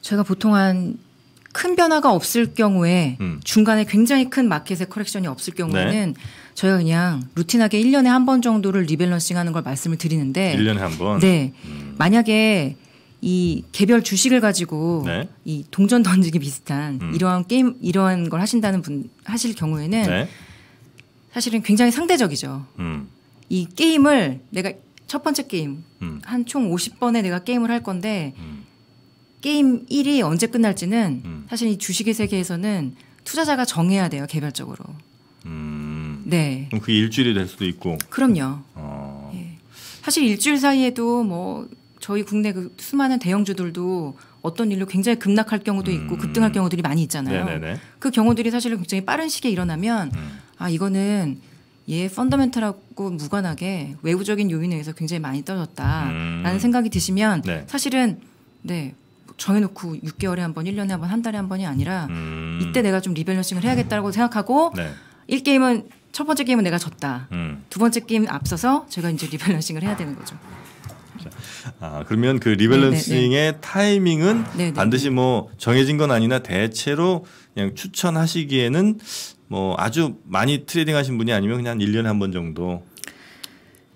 [SPEAKER 2] 제가 보통 한큰 변화가 없을 경우에 음. 중간에 굉장히 큰 마켓의 커렉션이 없을 경우에는 네. 저희가 그냥 루틴하게 1년에 한 번 정도를 리밸런싱 하는 걸 말씀을 드리는데 1년에 한 번? 네. 음. 만약에 이 개별 주식을 가지고 네. 이 동전 던지기 비슷한 음. 이러한 게임 이러한 걸 하신다는 분 하실 경우에는 네. 사실은 굉장히 상대적이죠. 음. 이 게임을 내가 첫 번째 게임 음. 한총 50번에 내가 게임을 할 건데 음. 게임 1이 언제 끝날지는 음. 사실 이 주식의 세계에서는 투자자가 정해야 돼요 개별적으로. 음. 네.
[SPEAKER 1] 그럼 그게 일주일이 될 수도 있고.
[SPEAKER 2] 그럼요. 어. 예. 사실 일주일 사이에도 뭐 저희 국내 그 수많은 대형주들도 어떤 일로 굉장히 급락할 경우도 있고 음. 급등할 경우들이 많이 있잖아요. 네네네. 그 경우들이 사실은 굉장히 빠른 시기에 일어나면 음. 아 이거는 얘 예, 펀더멘탈하고 무관하게 외부적인 요인에 의해서 굉장히 많이 떨어졌다라는 음. 생각이 드시면 네. 사실은 네 정해놓고 6개월에 한 번, 1년에 한 번, 한 달에 한 번이 아니라 음. 이때 내가 좀 리밸런싱을 해야겠다고 음. 생각하고 네. 1게임은 첫 번째 게임은 내가 졌다. 음. 두 번째 게임 앞서서 제가 이제 리밸런싱을 해야 되는 거죠.
[SPEAKER 1] 아, 그러면 그 리밸런싱의 네네. 네, 네. 타이밍은 네네. 아, 네. 반드시 뭐 정해진 건 아니나 대체로 그냥 추천하시기에는 뭐 아주 많이 트레이딩 하신 분이 아니면 그냥 1년에 한 번 정도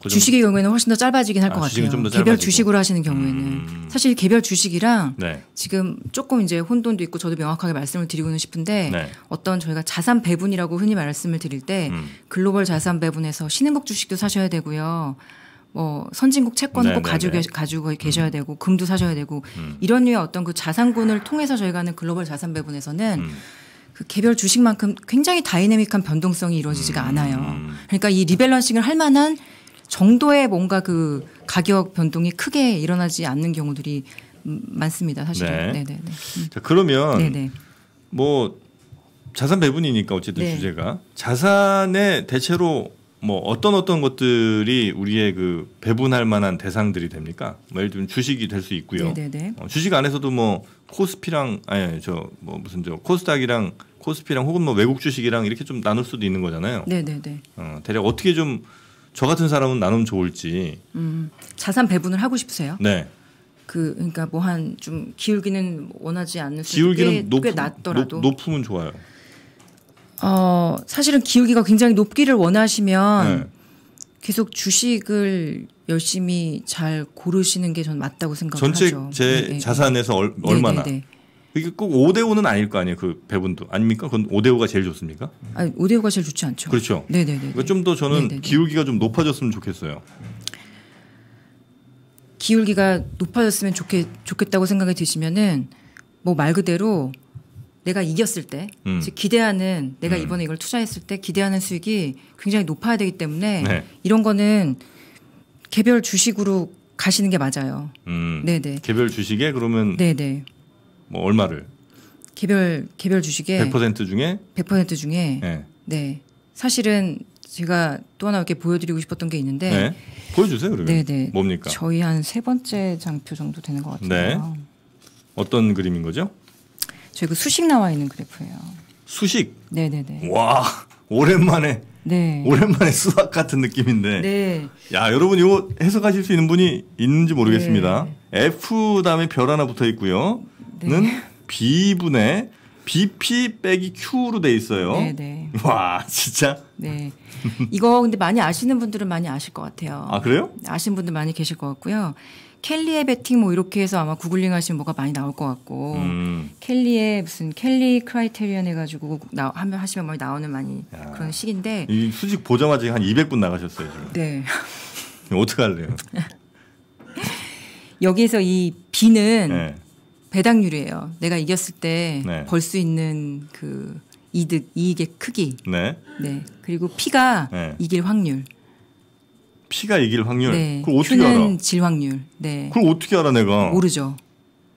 [SPEAKER 2] 그 주식의 경우에는 훨씬 더 짧아지긴 할것 아, 같아요. 좀더 개별 주식으로 하시는 경우에는 음. 사실 개별 주식이랑 네. 지금 조금 이제 혼돈도 있고 저도 명확하게 말씀을 드리고는 싶은데 네. 어떤 저희가 자산 배분이라고 흔히 말씀을 드릴 때 음. 글로벌 자산 배분에서 신흥국 주식도 사셔야 되고요. 뭐 선진국 채권 네, 꼭 네, 가지고 네. 가지고 계셔야 음. 되고 금도 사셔야 되고 음. 이런 류의 어떤 그 자산군을 통해서 저희가 하는 글로벌 자산 배분에서는 음. 그 개별 주식만큼 굉장히 다이내믹한 변동성이 이루어지지가 음. 않아요. 그러니까 이 리밸런싱을 할 만한 정도의 뭔가 그 가격 변동이 크게 일어나지 않는 경우들이 음, 많습니다. 사실은. 네. 네, 네, 네.
[SPEAKER 1] 음. 자, 그러면 네네. 네. 뭐 자산 배분이니까 어쨌든 네. 주제가 자산의 대체로 뭐 어떤 어떤 것들이 우리의 그 배분할 만한 대상들이 됩니까? 뭐 예를 들면 주식이 될 수 있고요. 네 어, 주식 안에서도 뭐 코스피랑 아니 저 뭐 무슨 저 코스닥이랑 코스피랑 혹은 뭐 외국 주식이랑 이렇게 좀 나눌 수도 있는 거잖아요. 네네네. 어, 대략 어떻게 좀 저 같은 사람은 나누면 좋을지.
[SPEAKER 2] 음, 자산 배분을 하고 싶으세요? 네. 그 그러니까 뭐 한 좀 기울기는 원하지 않는 기울기는 높, 꽤 낮더라도
[SPEAKER 1] 높, 으면 좋아요.
[SPEAKER 2] 어 사실은 기울기가 굉장히 높기를 원하시면 네. 계속 주식을 열심히 잘 고르시는 게전 맞다고 생각하죠. 전체 제네 네,
[SPEAKER 1] 네. 자산에서 얼, 네, 얼마나? 네네. 이게 꼭 5대5는 아닐 거 아니에요. 그 배분도. 아닙니까? 그건 5대5가 제일 좋습니까?
[SPEAKER 2] 아 5대5가 제일 좋지 않죠. 그렇죠. 네네네. 그러니까
[SPEAKER 1] 좀더 저는 네네네. 기울기가 좀 높아졌으면 좋겠어요.
[SPEAKER 2] 기울기가 높아졌으면 좋겠, 좋겠다고 생각이 드시면은 뭐 말 그대로 내가 이겼을 때, 음. 즉 기대하는 내가 음. 이번에 이걸 투자했을 때 기대하는 수익이 굉장히 높아야 되기 때문에 네. 이런 거는 개별 주식으로 가시는 게 맞아요.
[SPEAKER 1] 음. 네네. 개별 주식에 그러면 네네. 뭐 얼마를?
[SPEAKER 2] 개별 개별 주식에
[SPEAKER 1] 100% 중에
[SPEAKER 2] 100% 중에 네. 네. 사실은 제가 또 하나 이렇게 보여드리고 싶었던 게 있는데 네.
[SPEAKER 1] 보여주세요 그러면. 네네. 뭡니까? 저희
[SPEAKER 2] 한 세 번째 장표 정도 되는 것 같은데요.
[SPEAKER 1] 네. 어떤 그림인 거죠?
[SPEAKER 2] 저희 그 수식 나와 있는 그래프예요. 수식? 네네네. 와
[SPEAKER 1] 오랜만에. 네. 오랜만에 수학 같은 느낌인데. 네. 야 여러분 이거 해석하실 수 있는 분이 있는지 모르겠습니다. 네. F 다음에 별 하나 붙어 있고요. 네. 는 B분의 BP 빼기 Q로 돼 있어요. 네네. 네. 와 진짜.
[SPEAKER 2] 네. 이거 근데 많이 아시는 분들은 많이 아실 것 같아요. 아 그래요? 아시는 분들 많이 계실 것 같고요. 켈리의 배팅 뭐 이렇게 해서 아마 구글링 하시면 뭐가 많이 나올 것 같고 음. 켈리의 무슨 켈리 크라이테리언 해가지고 나 하면 하시면 많이 뭐 나오는 많이 야. 그런 식인데
[SPEAKER 1] 이 수직 보자마자 한 200분 나가셨어요 지금. 네. 어떻게 할래요?
[SPEAKER 2] 여기에서 이 비는 네. 배당률이에요. 내가 이겼을 때 벌수 네. 있는 그 이득 이익의 크기. 네. 네. 그리고 피가 네. 이길 확률.
[SPEAKER 1] 피가 이길 확률. 네. 그걸 어떻게 는 알아?
[SPEAKER 2] 질 확률. 네. 그걸 어떻게 알아 내가? 모르죠.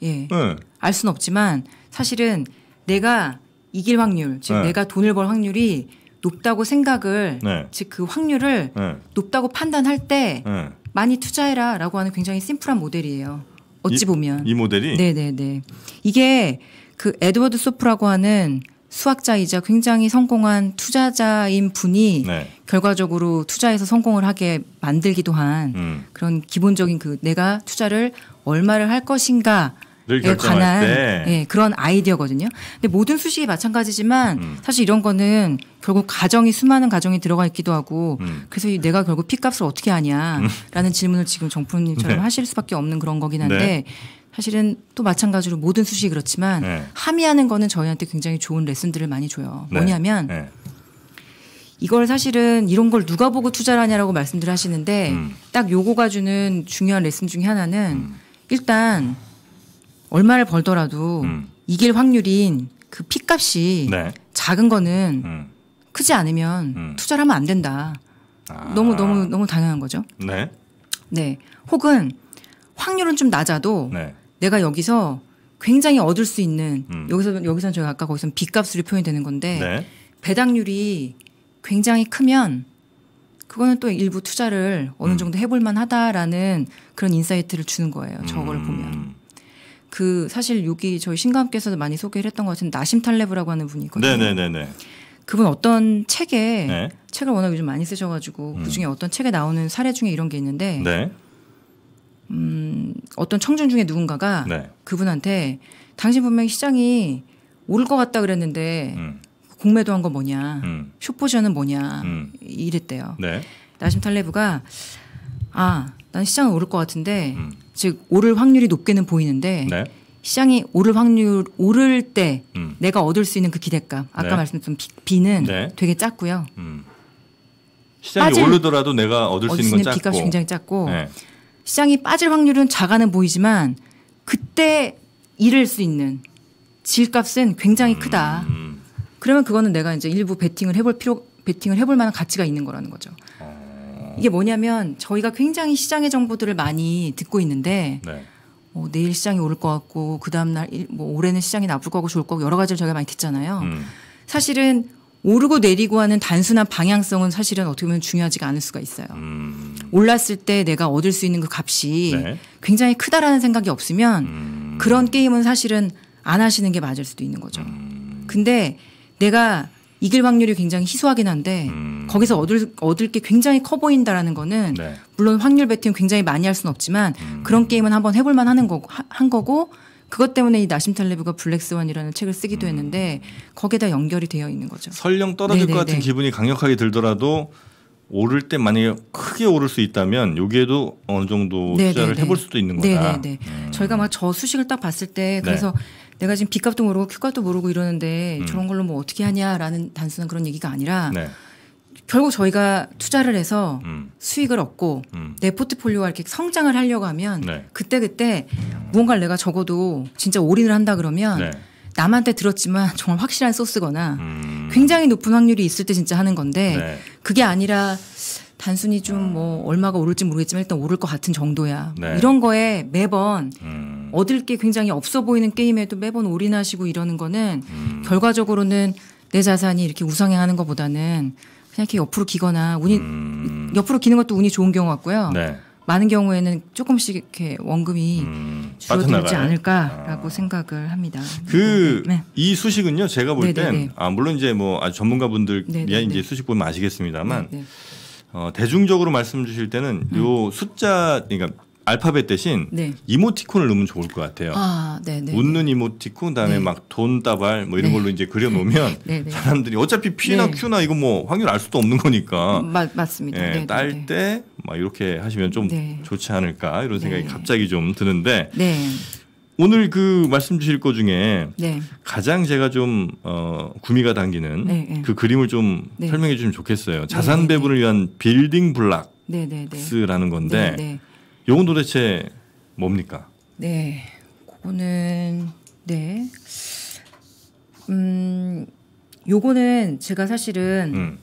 [SPEAKER 2] 예. 네. 알 수는 없지만 사실은 내가 이길 확률, 즉 네. 내가 돈을 벌 확률이 높다고 생각을, 네. 즉그 확률을 네. 높다고 판단할 때 네. 많이 투자해라라고 하는 굉장히 심플한 모델이에요. 어찌 이, 보면 이 모델이 네네네 네, 이게 그 에드워드 소프라고 하는 수학자이자 굉장히 성공한 투자자인 분이 네. 결과적으로 투자해서 성공을 하게 만들기도 한 음. 그런 기본적인 그 내가 투자를 얼마를 할 것인가
[SPEAKER 4] 에 관한 예,
[SPEAKER 2] 그런 아이디어거든요. 근데 모든 수식이 마찬가지지만 음. 사실 이런 거는 결국 가정이 수많은 가정이 들어가 있기도 하고 음. 그래서 내가 결국 피값을 어떻게 하냐라는 음. 질문을 지금 정프로님처럼 네. 하실 수밖에 없는 그런 거긴 한데 네. 사실은 또 마찬가지로 모든 수시 그렇지만 네. 함의하는 거는 저희한테 굉장히 좋은 레슨들을 많이 줘요. 네. 뭐냐면 네. 이걸 사실은 이런 걸 누가 보고 투자를 하냐라고 말씀들 하시는데 음. 딱 요거가 주는 중요한 레슨 중에 하나는 음. 일단 얼마를 벌더라도 음. 이길 확률인 그핏값이 네. 작은 거는 음. 크지 않으면 음. 투자를 하면 안 된다. 아. 너무 너무 너무 당연한 거죠. 네. 네. 혹은 확률은 좀 낮아도 네. 내가 여기서 굉장히 얻을 수 있는 음. 여기서 여기서는 저희가 아까 거기서 빚값으로 표현되는 건데 네. 배당률이 굉장히 크면 그거는 또 일부 투자를 어느 음. 정도 해볼 만하다라는 그런 인사이트를 주는 거예요. 저걸 음. 보면. 그 사실 여기 저희 신감께서도 많이 소개를 했던 것 같은 나심 탈레브라고 하는 분이거든요. 네네네. 그분 어떤 책에 네. 책을 워낙 요즘 많이 쓰셔가지고 음. 그 중에 어떤 책에 나오는 사례 중에 이런 게 있는데 네. 음, 어떤 청중 중에 누군가가 네. 그분한테 당신 분명히 시장이 오를 것 같다 그랬는데 음. 공매도 한 건 뭐냐, 음. 숏포지션은 뭐냐 음. 이랬대요. 네. 나심 탈레브가 아, 난 시장은 오를 것 같은데 음. 즉 오를 확률이 높게는 보이는데 네. 시장이 오를 확률 오를 때 음. 내가 얻을 수 있는 그 기대감 아까 네. 말씀드렸던 비는 네. 되게 작고요. 시장이 빠질, 오르더라도
[SPEAKER 1] 내가 얻을, 얻을 수 있는 건 작고 비가 굉장히 작고. 네.
[SPEAKER 2] 시장이 빠질 확률은 작아는 보이지만 그때 잃을 수 있는 질값은 굉장히 크다. 음. 그러면 그거는 내가 이제 일부 베팅을 해볼 필요, 베팅을 해볼 만한 가치가 있는 거라는 거죠. 어. 이게 뭐냐면 저희가 굉장히 시장의 정보들을 많이 듣고 있는데 네. 어, 내일 시장이 오를 것 같고 그 다음 날 뭐 올해는 시장이 나쁠 거고 좋을 거고 여러 가지를 저희가 많이 듣잖아요. 음. 사실은 오르고 내리고 하는 단순한 방향성은 사실은 어떻게 보면 중요하지가 않을 수가 있어요. 음. 올랐을 때 내가 얻을 수 있는 그 값이 네. 굉장히 크다라는 생각이 없으면 음. 그런 게임은 사실은 안 하시는 게 맞을 수도 있는 거죠. 음. 근데 내가 이길 확률이 굉장히 희소하긴 한데 음. 거기서 얻을 얻을 게 굉장히 커 보인다라는 거는 네. 물론 확률 배팅 굉장히 많이 할 수는 없지만 음. 그런 게임은 한번 해볼만 하는 거고 한 거고 그것 때문에 이 나심 탈레브가 블랙스완이라는 책을 쓰기도 음. 했는데 거기에다 연결이 되어 있는 거죠.
[SPEAKER 1] 설령 떨어질 네네네. 것 네, 네, 같은 네. 기분이 강력하게 들더라도 오를 때 만약에 크게 오를 수 있다면 여기에도 어느 정도 네네네. 를 해볼 수도 있는 거다. 네네네.
[SPEAKER 2] 음. 저희가 막 저 수식을 딱 봤을 때 그래서 네. 내가 지금 B값도 모르고 Q값도 모르고 이러는데 음. 저런 걸로 뭐 어떻게 하냐라는 단순한 그런 얘기가 아니라 네. 결국 저희가 투자를 해서 음. 수익을 얻고 음. 내 포트폴리오가 이렇게 성장을 하려고 하면 네. 그때그때 무언가를 내가 적어도 진짜 올인을 한다 그러면 네. 남한테 들었지만 정말 확실한 소스거나 음. 굉장히 높은 확률이 있을 때 진짜 하는 건데 네. 그게 아니라 단순히 좀뭐 음. 얼마가 오를지 모르겠지만 일단 오를 것 같은 정도야. 뭐 이런 거에 매번 음. 얻을 게 굉장히 없어 보이는 게임에도 매번 올인하시고 이러는 거는 음. 결과적으로는 내 자산이 이렇게 우상향하는 것보다는 그냥 이렇게 옆으로 기거나 운이 음. 옆으로 기는 것도 운이 좋은 경우 같고요. 네. 많은 경우에는 조금씩 이렇게 원금이 음, 줄어들지 않을까라고 아. 생각을 합니다. 그이
[SPEAKER 1] 네. 네. 수식은요, 제가 볼땐 네, 네, 아, 물론 이제 뭐 아주 전문가분들이야 이제 수식 보면 아시겠습니다만 어, 대중적으로 말씀 주실 때는 음. 요 숫자 그러니까 알파벳 대신 네. 이모티콘을 넣으면 좋을 것 같아요.
[SPEAKER 2] 아, 네, 네, 네.
[SPEAKER 1] 웃는 이모티콘, 그다음에 네. 막 돈다발 뭐 이런 네. 걸로 이제 그려놓으면 사람들이 어차피 P나 Q나 이거 뭐 확률 알 수도 없는 거니까. 맞,
[SPEAKER 2] 음, 맞습니다. 예,
[SPEAKER 1] 딸때 막 이렇게 하시면 좀 좋지 않을까 이런 생각이 갑자기 좀 드는데 오늘 그 말씀 주실 것 중에 가장 제가 좀 어, 구미가 당기는 그 그림을 좀 설명해 주시면 좋겠어요. 자산 배분을 위한 빌딩 블락. 네네네. 스라는 건데 요건 도대체 뭡니까?
[SPEAKER 2] 네, 그거는 네, 음, 요거는 제가 사실은 음.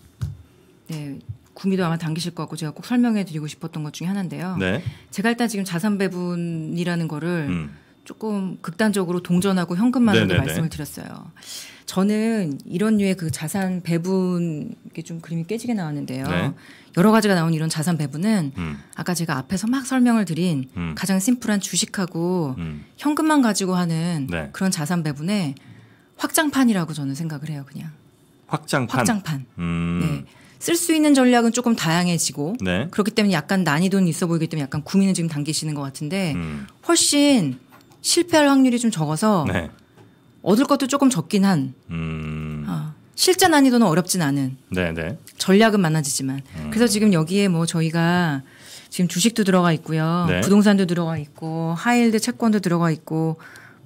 [SPEAKER 2] 네. 구미도 아마 당기실 것 같고 제가 꼭 설명해 드리고 싶었던 것 중에 하나인데요. 네. 제가 일단 지금 자산 배분이라는 거를 음. 조금 극단적으로 동전하고 현금만 으로 네, 네, 네. 말씀을 드렸어요. 저는 이런 류의 그 자산 배분 이게 좀 그림이 깨지게 나왔는데요. 네. 여러 가지가 나온 이런 자산 배분은 음. 아까 제가 앞에서 막 설명을 드린 음. 가장 심플한 주식하고 음. 현금만 가지고 하는 네. 그런 자산 배분의 확장판이라고 저는 생각을 해요, 그냥.
[SPEAKER 1] 확장판. 확장판. 음. 네.
[SPEAKER 2] 쓸 수 있는 전략은 조금 다양해지고 네. 그렇기 때문에 약간 난이도는 있어 보이기 때문에 약간 고민을 지금 당기시는 것 같은데 음. 훨씬 실패할 확률이 좀 적어서 네. 얻을 것도 조금 적긴 한 음. 실제 난이도는 어렵진 않은 네네. 네. 전략은 많아지지만 음. 그래서 지금 여기에 뭐 저희가 지금 주식도 들어가 있고요 네. 부동산도 들어가 있고 하이힐드 채권도 들어가 있고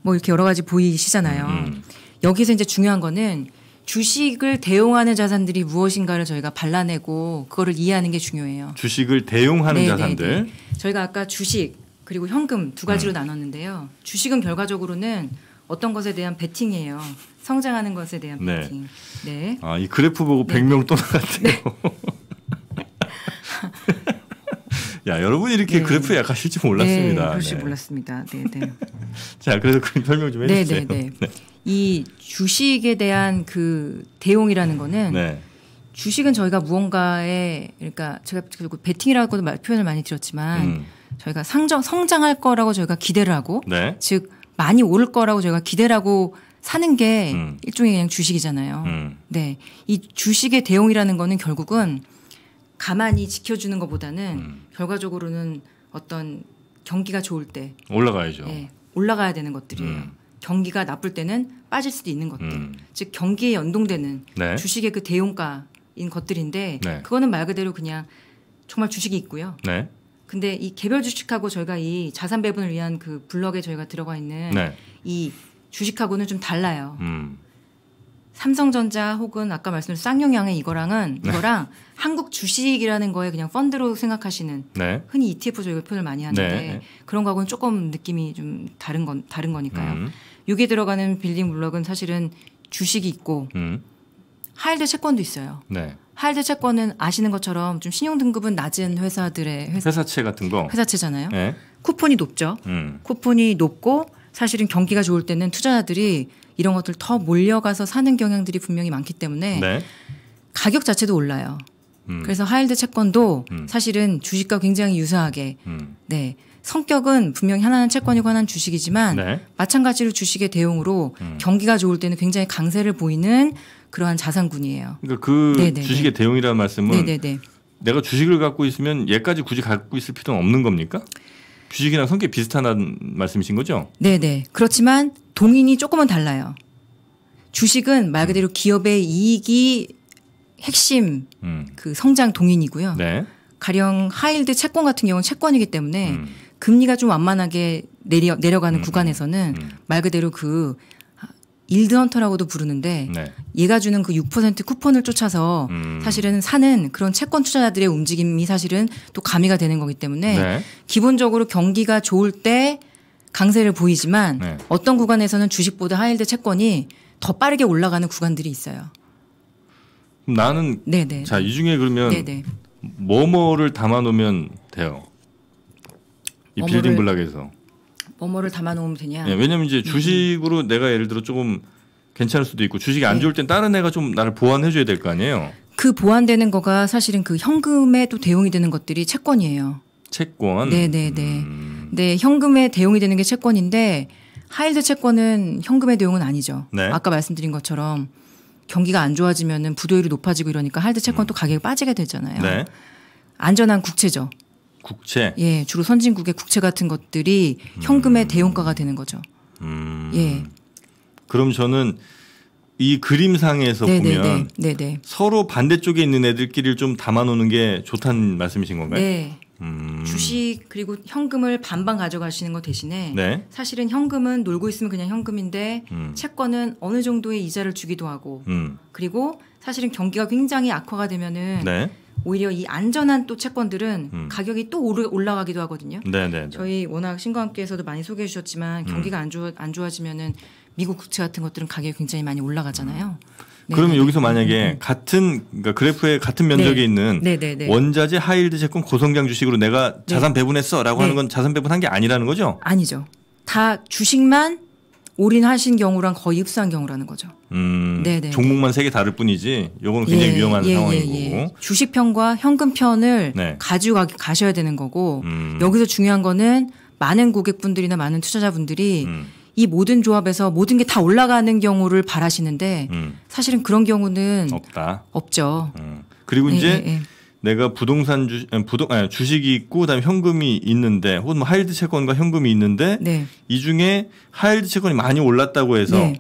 [SPEAKER 2] 뭐 이렇게 여러 가지 보이시잖아요 음. 음. 여기서 이제 중요한 거는 주식을 대용하는 자산들이 무엇인가를 저희가 발라내고 그거를 이해하는 게 중요해요
[SPEAKER 1] 주식을 대용하는 네네네. 네, 자산들
[SPEAKER 2] 네. 저희가 아까 주식 그리고 현금 두 가지로 음. 나눴는데요 주식은 결과적으로는 어떤 것에 대한 베팅이에요. 성장하는 것에 대한 네. 베팅. 네.
[SPEAKER 1] 아, 이 그래프 보고 네. 100명
[SPEAKER 2] 또나갔대요.
[SPEAKER 1] 야, 여러분이 이렇게 네. 그래프에 약하실지 네, 몰랐습니다. 네, 그러실 네.
[SPEAKER 2] 몰랐습니다. 네, 네.
[SPEAKER 1] 자, 그래서 그 설명 좀 해주세요. 네, 네, 네.
[SPEAKER 2] 이 주식에 대한 그 대용이라는 거는 네. 주식은 저희가 무언가에 그러니까 제가 결국 베팅이라고도 말, 표현을 많이 들었지만 음. 저희가 상정 성장할 거라고 저희가 기대를 하고 즉 많이 오를 거라고 제가 기대라고 사는 게 음. 일종의 그냥 주식이잖아요. 음. 네. 이 주식의 대응이라는 거는 결국은 가만히 지켜주는 것보다는 음. 결과적으로는 어떤 경기가 좋을 때
[SPEAKER 1] 올라가야죠. 네.
[SPEAKER 2] 올라가야 되는 것들이에요. 음. 경기가 나쁠 때는 빠질 수도 있는 것들. 음. 즉 경기에 연동되는 네. 주식의 그 대용가인 것들인데 네. 그거는 말 그대로 그냥 정말 주식이 있고요. 네. 근데 이 개별 주식하고 저희가 이 자산 배분을 위한 그 블럭에 저희가 들어가 있는 네. 이 주식하고는 좀 달라요. 음. 삼성전자 혹은 아까 말씀드린 쌍용양의 이거랑은 네. 이거랑 네. 한국 주식이라는 거에 그냥 펀드로 생각하시는 네. 흔히 ETF 저희가 표현을 많이 하는데 네. 그런 거하고는 조금 느낌이 좀 다른 건 다른 거니까요. 음. 여기에 들어가는 빌딩 블럭은 사실은 주식이 있고 음. 하일드 채권도 있어요. 네. 하일드 채권은 아시는 것처럼 좀 신용 등급은 낮은 회사들의
[SPEAKER 1] 회사, 채 같은 거
[SPEAKER 2] 회사채잖아요. 네. 쿠폰이 높죠. 음. 쿠폰이 높고 사실은 경기가 좋을 때는 투자자들이 이런 것들 더 몰려가서 사는 경향들이 분명히 많기 때문에 네. 가격 자체도 올라요. 음. 그래서 하일드 채권도 음. 사실은 주식과 굉장히 유사하게 음. 네 성격은 분명히 하나는 채권이고 하나는 음. 주식이지만 네. 마찬가지로 주식의 대용으로 음. 경기가 좋을 때는 굉장히 강세를 보이는 그러한 자산군이에요.
[SPEAKER 1] 그러니까 그 네네. 주식의 대용이라는 말씀은 네네네. 내가 주식을 갖고 있으면 얘까지 굳이 갖고 있을 필요는 없는 겁니까? 주식이랑 성격이 비슷한 말씀이신 거죠?
[SPEAKER 2] 네네. 그렇지만 동인이 조금은 달라요. 주식은 말 그대로 기업의 이익이 핵심 음. 그 성장 동인이고요. 네. 가령 하일드 채권 같은 경우는 채권이기 때문에 음. 금리가 좀 완만하게 내려, 내려가는 음, 음, 구간에서는 음. 말 그대로 그 일드헌터라고도 부르는데 네. 얘가 주는 그 6% 쿠폰을 쫓아서 음. 사실은 사는 그런 채권 투자자들의 움직임이 사실은 또 가미가 되는 거기 때문에 네. 기본적으로 경기가 좋을 때 강세를 보이지만 네. 어떤 구간에서는 주식보다 하일드 채권이 더 빠르게 올라가는 구간들이 있어요.
[SPEAKER 1] 나는 네네. 네. 자, 이 중에 그러면 네네. 네. 뭐뭐를 담아 놓으면 돼요. 이 빌딩 블락에서
[SPEAKER 2] 뭐뭐를 담아놓으면 되냐. 네, 왜냐면
[SPEAKER 1] 이제 음. 주식으로 음. 내가 예를 들어 조금 괜찮을 수도 있고 주식이 안 네. 좋을 땐 다른 애가 좀 나를 보완해줘야 될 거 아니에요.
[SPEAKER 2] 그 보완되는 거가 사실은 그 현금에 또 대용이 되는 것들이 채권이에요. 채권. 네네네. 네, 네. 음. 네 현금에 대용이 되는 게 채권인데 하일드 채권은 현금의 대용은 아니죠. 네. 아까 말씀드린 것처럼 경기가 안 좋아지면은 부도율이 높아지고 이러니까 하일드 채권 음. 또 가격이 빠지게 되잖아요. 네. 안전한 국채죠. 국채. 예, 주로 선진국의 국채 같은 것들이 음. 현금의 음. 대용가가 되는 거죠. 음. 예.
[SPEAKER 1] 그럼 저는 이 그림상에서 네네네. 네, 보면 네네. 네, 네. 서로 반대쪽에 있는 애들끼리를 좀 담아놓는 게 좋다는 말씀이신 건가요? 네. 음.
[SPEAKER 2] 주식 그리고 현금을 반반 가져가시는 것 대신에 네. 사실은 현금은 놀고 있으면 그냥 현금인데 음. 채권은 어느 정도의 이자를 주기도 하고 음. 그리고 사실은 경기가 굉장히 악화가 되면은 네. 오히려 이 안전한 또 채권들은 음. 가격이 또 오르, 올라가기도 하거든요. 네네 네, 네. 저희 워낙 신과 함께서도 많이 소개해 주셨지만 음. 경기가 안, 좋아, 안 좋아지면은 미국 국채 같은 것들은 가격이 굉장히 많이 올라가잖아요. 음. 네, 그러면 여기서 네. 만약에
[SPEAKER 1] 음. 같은 그러니까 그래프의 같은 면적에 있는 원자재 하이힐드 채권 고성장 주식으로 내가 자산 배분했어라고 하는 건 자산 배분한 게 아니라는 거죠?
[SPEAKER 2] 아니죠. 다 주식만 올인하신 경우랑 거의 흡수한 경우라는 거죠.
[SPEAKER 1] 음, 네, 네, 종목만 네. 세개 다를 뿐이지 요건 굉장히 예, 위험한 예, 상황인 예, 거고. 예.
[SPEAKER 2] 주식편과 현금편을 네. 가지고 가셔야 되는 거고 음. 여기서 중요한 거는 많은 고객분들이나 많은 투자자분들이 음. 이 모든 조합에서 모든 게 다 올라가는 경우를 바라시는데 음. 사실은 그런 경우는 없다. 없죠.
[SPEAKER 1] 음. 그리고 예, 이제 예, 내가 부동산 주, 음, 부동, 아니, 주식이 있고 그다음에 현금이 있는데 혹은 뭐 하일드 채권과 현금이 있는데 네. 이 중에 하일드 채권이 많이 올랐다고 해서 네.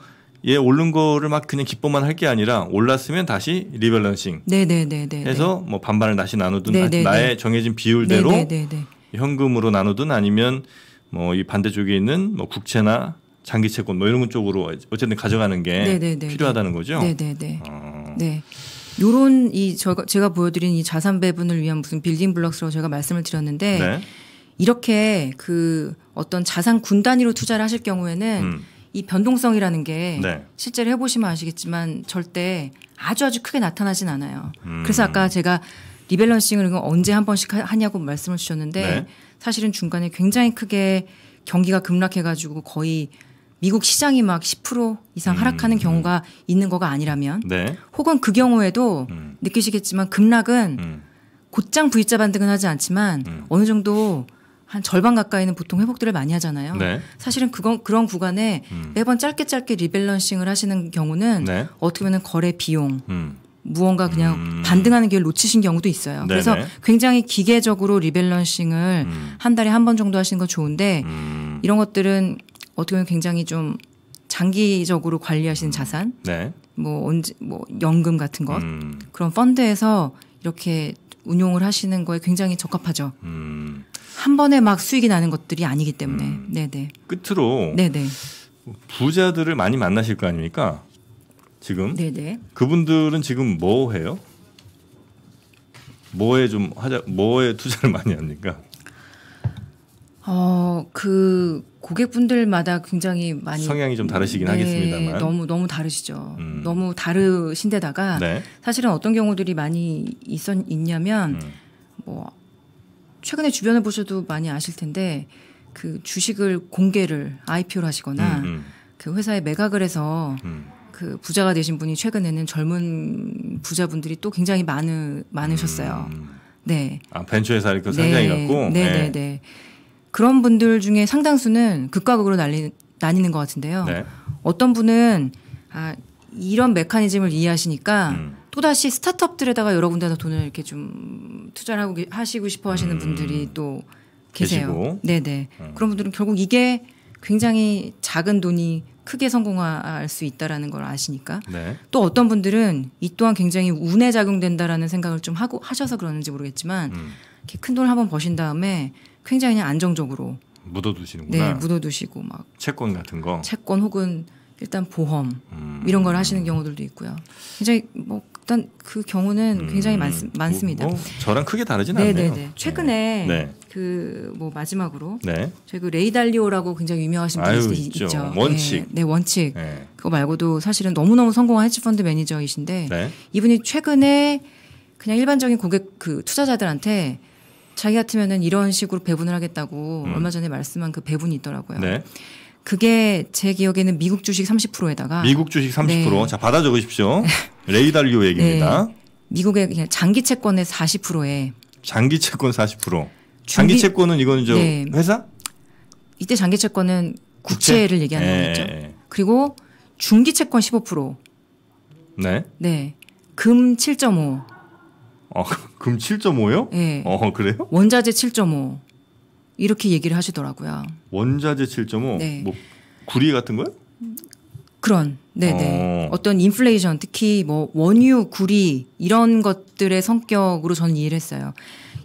[SPEAKER 1] 얘 오른 거를 막 그냥 기뻐만 할 게 아니라 올랐으면 다시 리밸런싱
[SPEAKER 2] 네네네네. 네, 네, 네,
[SPEAKER 1] 해서 뭐 반반을 다시 나누든 네네 나의 정해진 비율대로 네네네네. 현금으로 나누든 아니면 뭐 이 반대쪽에 있는 뭐 국채나 장기 채권 뭐 이런 쪽으로 어쨌든 가져가는 게네네네 필요하다는 거죠.
[SPEAKER 2] 네네네. 어. 네. 요런 이 저, 제가 보여드린 이 자산 배분을 위한 무슨 빌딩 블록스라고 제가 말씀을 드렸는데 네. 이렇게 그 어떤 자산 군 단위로 투자를 하실 경우에는 음. 이 변동성이라는 게 네. 실제로 해보시면 아시겠지만 절대 아주 아주 크게 나타나진 않아요.
[SPEAKER 3] 음. 그래서 아까
[SPEAKER 2] 제가 리밸런싱을 언제 한 번씩 하냐고 말씀을 주셨는데 네. 사실은 중간에 굉장히 크게 경기가 급락해가지고 거의 미국 시장이 막 10% 이상 음. 하락하는 음, 경우가 있는 거가 아니라면 네. 혹은 그 경우에도 음. 느끼시겠지만 급락은 음. 곧장 V자 반등은 하지 않지만 음. 어느 정도 한 절반 가까이는 보통 회복들을 많이 하잖아요. 네. 사실은 그건 그런 구간에 매번 짧게 짧게 리밸런싱을 하시는 경우는 네. 어떻게 보면 거래 비용 무언가 그냥 음. 반등하는 길을 놓치신 경우도 있어요. 네네. 그래서 네. 굉장히 기계적으로 리밸런싱을 음. 한 달에 한 번 정도 하시는 건 좋은데 음. 이런 것들은 어떻게 보면 굉장히 좀 장기적으로 관리하시는 음. 자산, 네. 뭐 언제 뭐 연금 같은 것 음. 그런 펀드에서 이렇게 운용을 하시는 거에 굉장히 적합하죠. 음. 한 번에 막 수익이 나는 것들이 아니기 때문에. 음. 네네.
[SPEAKER 1] 끝으로 네네. 부자들을 많이 만나실 거 아닙니까? 지금 네네. 그분들은 지금 뭐 해요? 뭐에 좀 하자 뭐에 투자를 많이 합니까?
[SPEAKER 2] 어, 그 고객분들마다 굉장히 많이 성향이 좀 다르시긴 네, 하겠습니다만 너무 너무 다르시죠. 음. 너무 다르신데다가 네. 사실은 어떤 경우들이 많이 있었 있냐면 음. 뭐 최근에 주변을 보셔도 많이 아실 텐데 그 주식을 공개를 IPO를 하시거나 음, 음, 그 회사에 매각을 해서 음. 그 부자가 되신 분이 최근에는 젊은 부자분들이 또 굉장히 많으 많으셨어요. 음. 네.
[SPEAKER 1] 아 벤처 회사를 그 상장해 네, 갖고 네. 네. 네. 네,
[SPEAKER 2] 네. 그런 분들 중에 상당수는 극과 극으로 날리, 나뉘는 것 같은데요. 네. 어떤 분은 아, 이런 메커니즘을 이해하시니까 음. 또다시 스타트업들에다가 여러 군데서 돈을 이렇게 좀 투자를 하고 하시고 싶어 하시는 음. 분들이 또 계세요. 계시고. 네네. 음. 그런 분들은 결국 이게 굉장히 작은 돈이 크게 성공할 수 있다라는 걸 아시니까 네. 또 어떤 분들은 이 또한 굉장히 운에 작용된다라는 생각을 좀 하고 하셔서 그러는지 모르겠지만 음. 이렇게 큰 돈을 한번 버신 다음에 굉장히 그냥 안정적으로
[SPEAKER 1] 묻어두시는구나. 네, 묻어두시고 막 채권 같은 거.
[SPEAKER 2] 채권 혹은 일단 보험 음. 이런 걸 하시는 경우들도 있고요. 굉장히 뭐 일단 그 경우는 음. 굉장히 많, 뭐, 많습니다. 뭐, 뭐
[SPEAKER 1] 저랑 크게 다르진 네, 네, 않네요. 네네네.
[SPEAKER 2] 최근에 네. 네. 그뭐 마지막으로 네. 저희 그 레이달리오라고 굉장히 유명하신 분이 있죠. 있죠. 원칙. 네, 네 원칙. 네. 그거 말고도 사실은 너무너무 성공한 헤지펀드 매니저이신데 이분이 최근에 그냥 일반적인 고객 그 투자자들한테 자기 같으면은 이런 식으로 배분을 하겠다고 음. 얼마 전에 말씀한 그 배분이 있더라고요. 네. 그게 제 기억에는 미국 주식 30%에다가 미국 주식 30%. 네. 자,
[SPEAKER 1] 받아 적으십시오. 레이달리 얘기입니다.
[SPEAKER 2] 네. 미국의 그냥 장기 채권의 40%에
[SPEAKER 1] 장기 채권 40%. 장기 채권은 이건 저 네.
[SPEAKER 2] 회사? 이때 장기 채권은 국채? 를 얘기하는 네. 거겠죠. 예, 예. 그리고 중기 채권 15%. 네. 네. 금 7.5.
[SPEAKER 1] 아, 금 7.5요? 예. 어, 그래요?
[SPEAKER 2] 원자재 7.5. 이렇게 얘기를 하시더라고요.
[SPEAKER 1] 원자재 7.5? 네. 뭐 구리 같은 거요?
[SPEAKER 2] 그런 네네 네. 어. 떤 인플레이션 특히 뭐 원유 구리 이런 것들의 성격으로 저는 이해를 했어요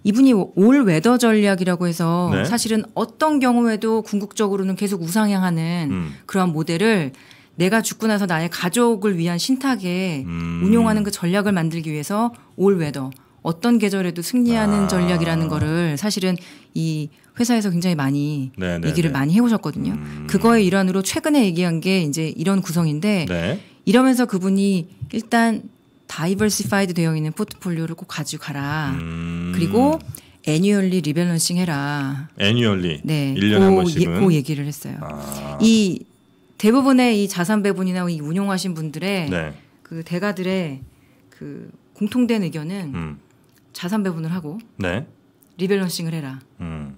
[SPEAKER 2] 이분이 올 웨더 전략이라고 해서 네? 사실은 어떤 경우에도 궁극적으로는 계속 우상향하는 음. 그러한 모델을 내가 죽고 나서 나의 가족을 위한 신탁에 음. 운용하는 그 전략을 만들기 위해서 올 웨더 어떤 계절에도 승리하는 아. 전략이라는 거를 사실은 이 회사에서 굉장히 많이
[SPEAKER 3] 네네네.
[SPEAKER 4] 네, 얘기를 네. 많이
[SPEAKER 2] 해오셨거든요. 음. 그거의 일환으로 최근에 얘기한 게 이제 이런 구성인데 네. 이러면서 그분이 일단 다이버시파이드 되어 있는 포트폴리오를 꼭가지고가라 음. 그리고 애니얼리 리밸런싱 해라.
[SPEAKER 1] 애니얼리. 네. 1년에 그, 한 예, 번씩은. 예, 얘기를
[SPEAKER 2] 했어요. 아. 이 대부분의 이 자산 배분이나 이 운용하신 분들의 네. 그 대가들의 그 공통된 의견은 음. 자산 배분을 하고 네. 리밸런싱을 해라. 음.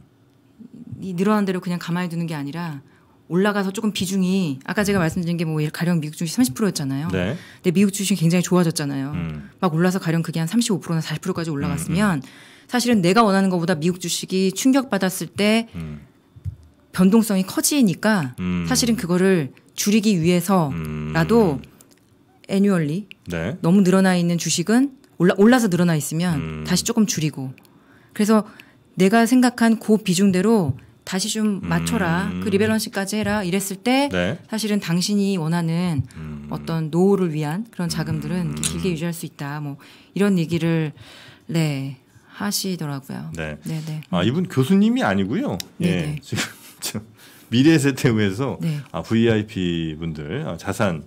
[SPEAKER 2] 이 늘어난 대로 그냥 가만히 두는 게 아니라 올라가서 조금 비중이 아까 제가 음. 말씀드린 게 뭐 가령 미국 주식 30%였잖아요. 네. 근데 미국 주식이 굉장히 좋아졌잖아요. 음. 막 올라서 가령 그게 한 35%나 40%까지 음, 음. 올라갔으면 사실은 내가 원하는 것보다 미국 주식이 충격받았을 때 음. 변동성이 커지니까 음. 사실은 그거를 줄이기 위해서라도 애뉴얼리 음. 네. 너무 늘어나 있는 주식은 올라 올라서 늘어나 있으면 음. 다시 조금 줄이고 그래서 내가 생각한 고그 비중대로 다시 좀 음. 맞춰라. 음. 그 리밸런싱까지 해라. 이랬을 때 네. 사실은 당신이 원하는 음. 어떤 노후를 위한 그런 자금들은 음. 길게 유지할 수 있다. 뭐 이런 얘기를 네 하시더라고요.
[SPEAKER 1] 네, 네, 네. 아 이분 교수님이 아니고요. 네 예, 네. 지금 미래세태우에서 네. 아, VIP 분들 아, 자산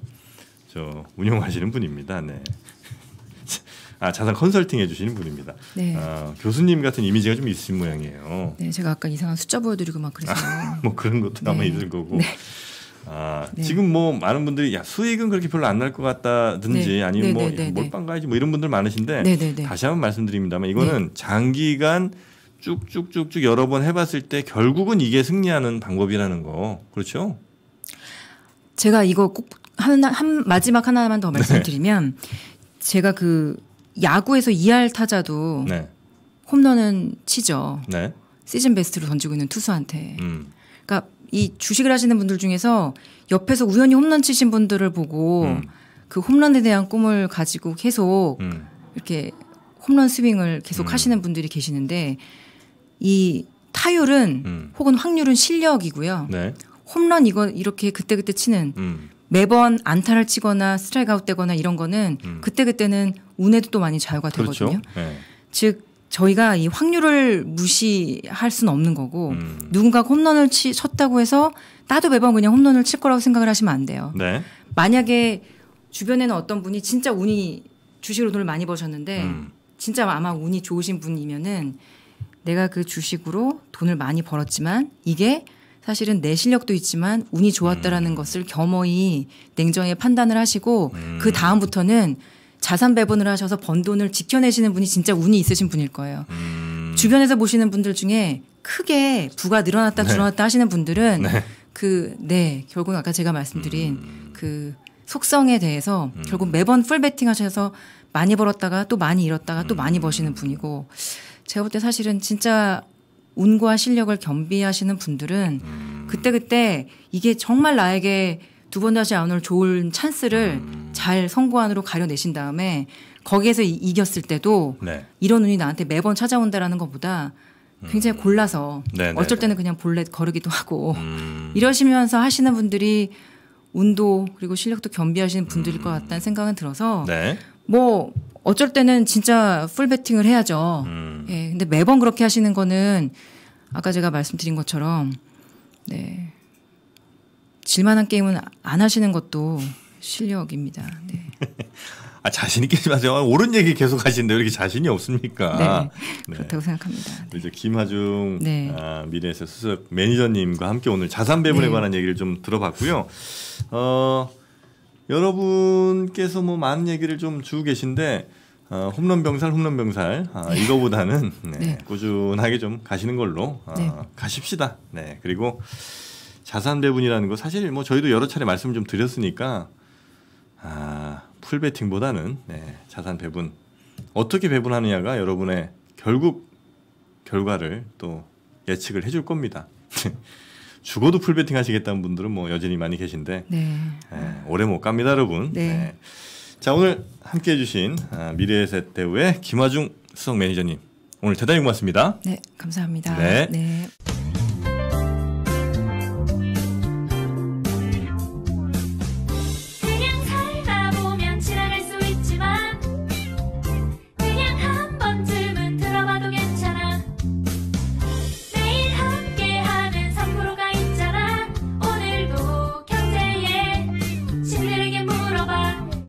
[SPEAKER 1] 저 운영하시는 분입니다. 네. 아 자산 컨설팅 해주시는 분입니다. 네. 아, 교수님 같은 이미지가 좀 있으신 모양이에요.
[SPEAKER 2] 네, 제가 아까 이상한 숫자 보여드리고 막 그래서 아,
[SPEAKER 1] 뭐 그런 것도 네. 아마 있을 거고. 네. 아 네. 지금 뭐 많은 분들이 야 수익은 그렇게 별로 안 날 것 같다든지 네. 아니면 네, 뭐 몰빵 네, 뭐 가야지 뭐 이런 분들 많으신데 다시 한번 말씀드립니다만 이거는 장기간 쭉쭉쭉쭉 여러 번 해봤을 때 결국은 이게 승리하는 방법이라는 거 그렇죠?
[SPEAKER 2] 제가 이거 꼭하한 마지막 하나만 더 네. 말씀드리면 네. 제가 그 야구에서 2할 타자도 네. 홈런은 치죠. 네. 시즌 베스트로 던지고 있는 투수한테. 음. 그러니까 이 주식을 하시는 분들 중에서 옆에서 우연히 홈런 치신 분들을 보고 음. 그 홈런에 대한 꿈을 가지고 계속 음. 이렇게 홈런 스윙을 계속 음. 하시는 분들이 계시는데 이 타율은 음. 혹은 확률은 실력이고요. 네. 홈런 이거 이렇게 그때그때 치는 음. 매번 안타를 치거나 스트라이크 아웃 되거나 이런 거는 음. 그때그때는 운에도 또 많이 좌우가 그렇죠. 되거든요. 그렇죠? 네. 즉 저희가 이 확률을 무시할 수는 없는 거고 음. 누군가 홈런을 치, 쳤다고 해서 나도 매번 그냥 홈런을 칠 거라고 생각을 하시면 안 돼요. 네. 만약에 주변에는 어떤 분이 진짜 운이 주식으로 돈을 많이 버셨는데 음. 진짜 아마 운이 좋으신 분이면은 내가 그 주식으로 돈을 많이 벌었지만 이게 사실은 내 실력도 있지만 운이 좋았다라는 음. 것을 겸허히 냉정히 판단을 하시고 음. 그 다음부터는 자산 배분을 하셔서 번 돈을 지켜내시는 분이 진짜 운이 있으신 분일 거예요. 음. 주변에서 보시는 분들 중에 크게 부가 늘어났다 네. 줄어났다 하시는 분들은 네. 그, 네, 결국 아까 제가 말씀드린 음. 그 속성에 대해서 음. 결국 매번 풀 베팅 하셔서 많이 벌었다가 또 많이 잃었다가 또 많이 버시는 분이고 제가 볼 때 사실은 진짜 운과 실력을 겸비하시는 분들은 음. 그때 그때 이게 정말 나에게 두 번 다시 안 올 좋은 찬스를 음. 잘 선고안으로 가려내신 다음에 거기에서 이, 겼을 때도 네. 이런 운이 나한테 매번 찾아온다라는 것보다 굉장히 음. 골라서 네, 네 어쩔 네. 때는 그냥 볼래 거르기도 하고 음. 이러시면서 하시는 분들이 운도 그리고 실력도 겸비하시는 분들일 것 같다는 생각은 들어서 네. 뭐 어쩔 때는 진짜 풀 베팅을 해야죠. 음. 예, 근데 매번 그렇게 하시는 거는 아까 제가 말씀드린 것처럼 네. 질만한 게임은 안 하시는 것도 실력입니다. 네.
[SPEAKER 1] 아, 자신 있게 하죠. 아, 옳은 얘기 계속 하시는데 왜 이렇게 자신이 없습니까? 네, 네.
[SPEAKER 2] 그렇다고 네. 생각합니다.
[SPEAKER 1] 네. 이제 김하중 네. 아, 미래에서 수석 매니저님과 함께 오늘 자산 배분에 네. 관한 얘기를 좀 들어봤고요. 어, 여러분께서 뭐 많은 얘기를 좀 주고 계신데 어, 홈런 병살 홈런 병살 아, 네. 이거보다는 네, 네. 꾸준하게 좀 가시는 걸로 아, 네. 가십시다. 네 그리고 자산 배분이라는 거 사실 뭐 저희도 여러 차례 말씀 좀 드렸으니까 아, 풀 베팅보다는 네, 자산 배분 어떻게 배분하느냐가 여러분의 결국 결과를 또 예측을 해줄 겁니다. 죽어도 풀베팅 하시겠다는 분들은 뭐 여전히 많이 계신데
[SPEAKER 2] 네. 예,
[SPEAKER 1] 뭐 네, 오래 못 갑니다, 여러분. 네. 자 오늘 함께해 주신 아, 미래의 세대우의 김화중 수석 매니저님 오늘 대단히 고맙습니다.
[SPEAKER 2] 네, 감사합니다. 네. 네.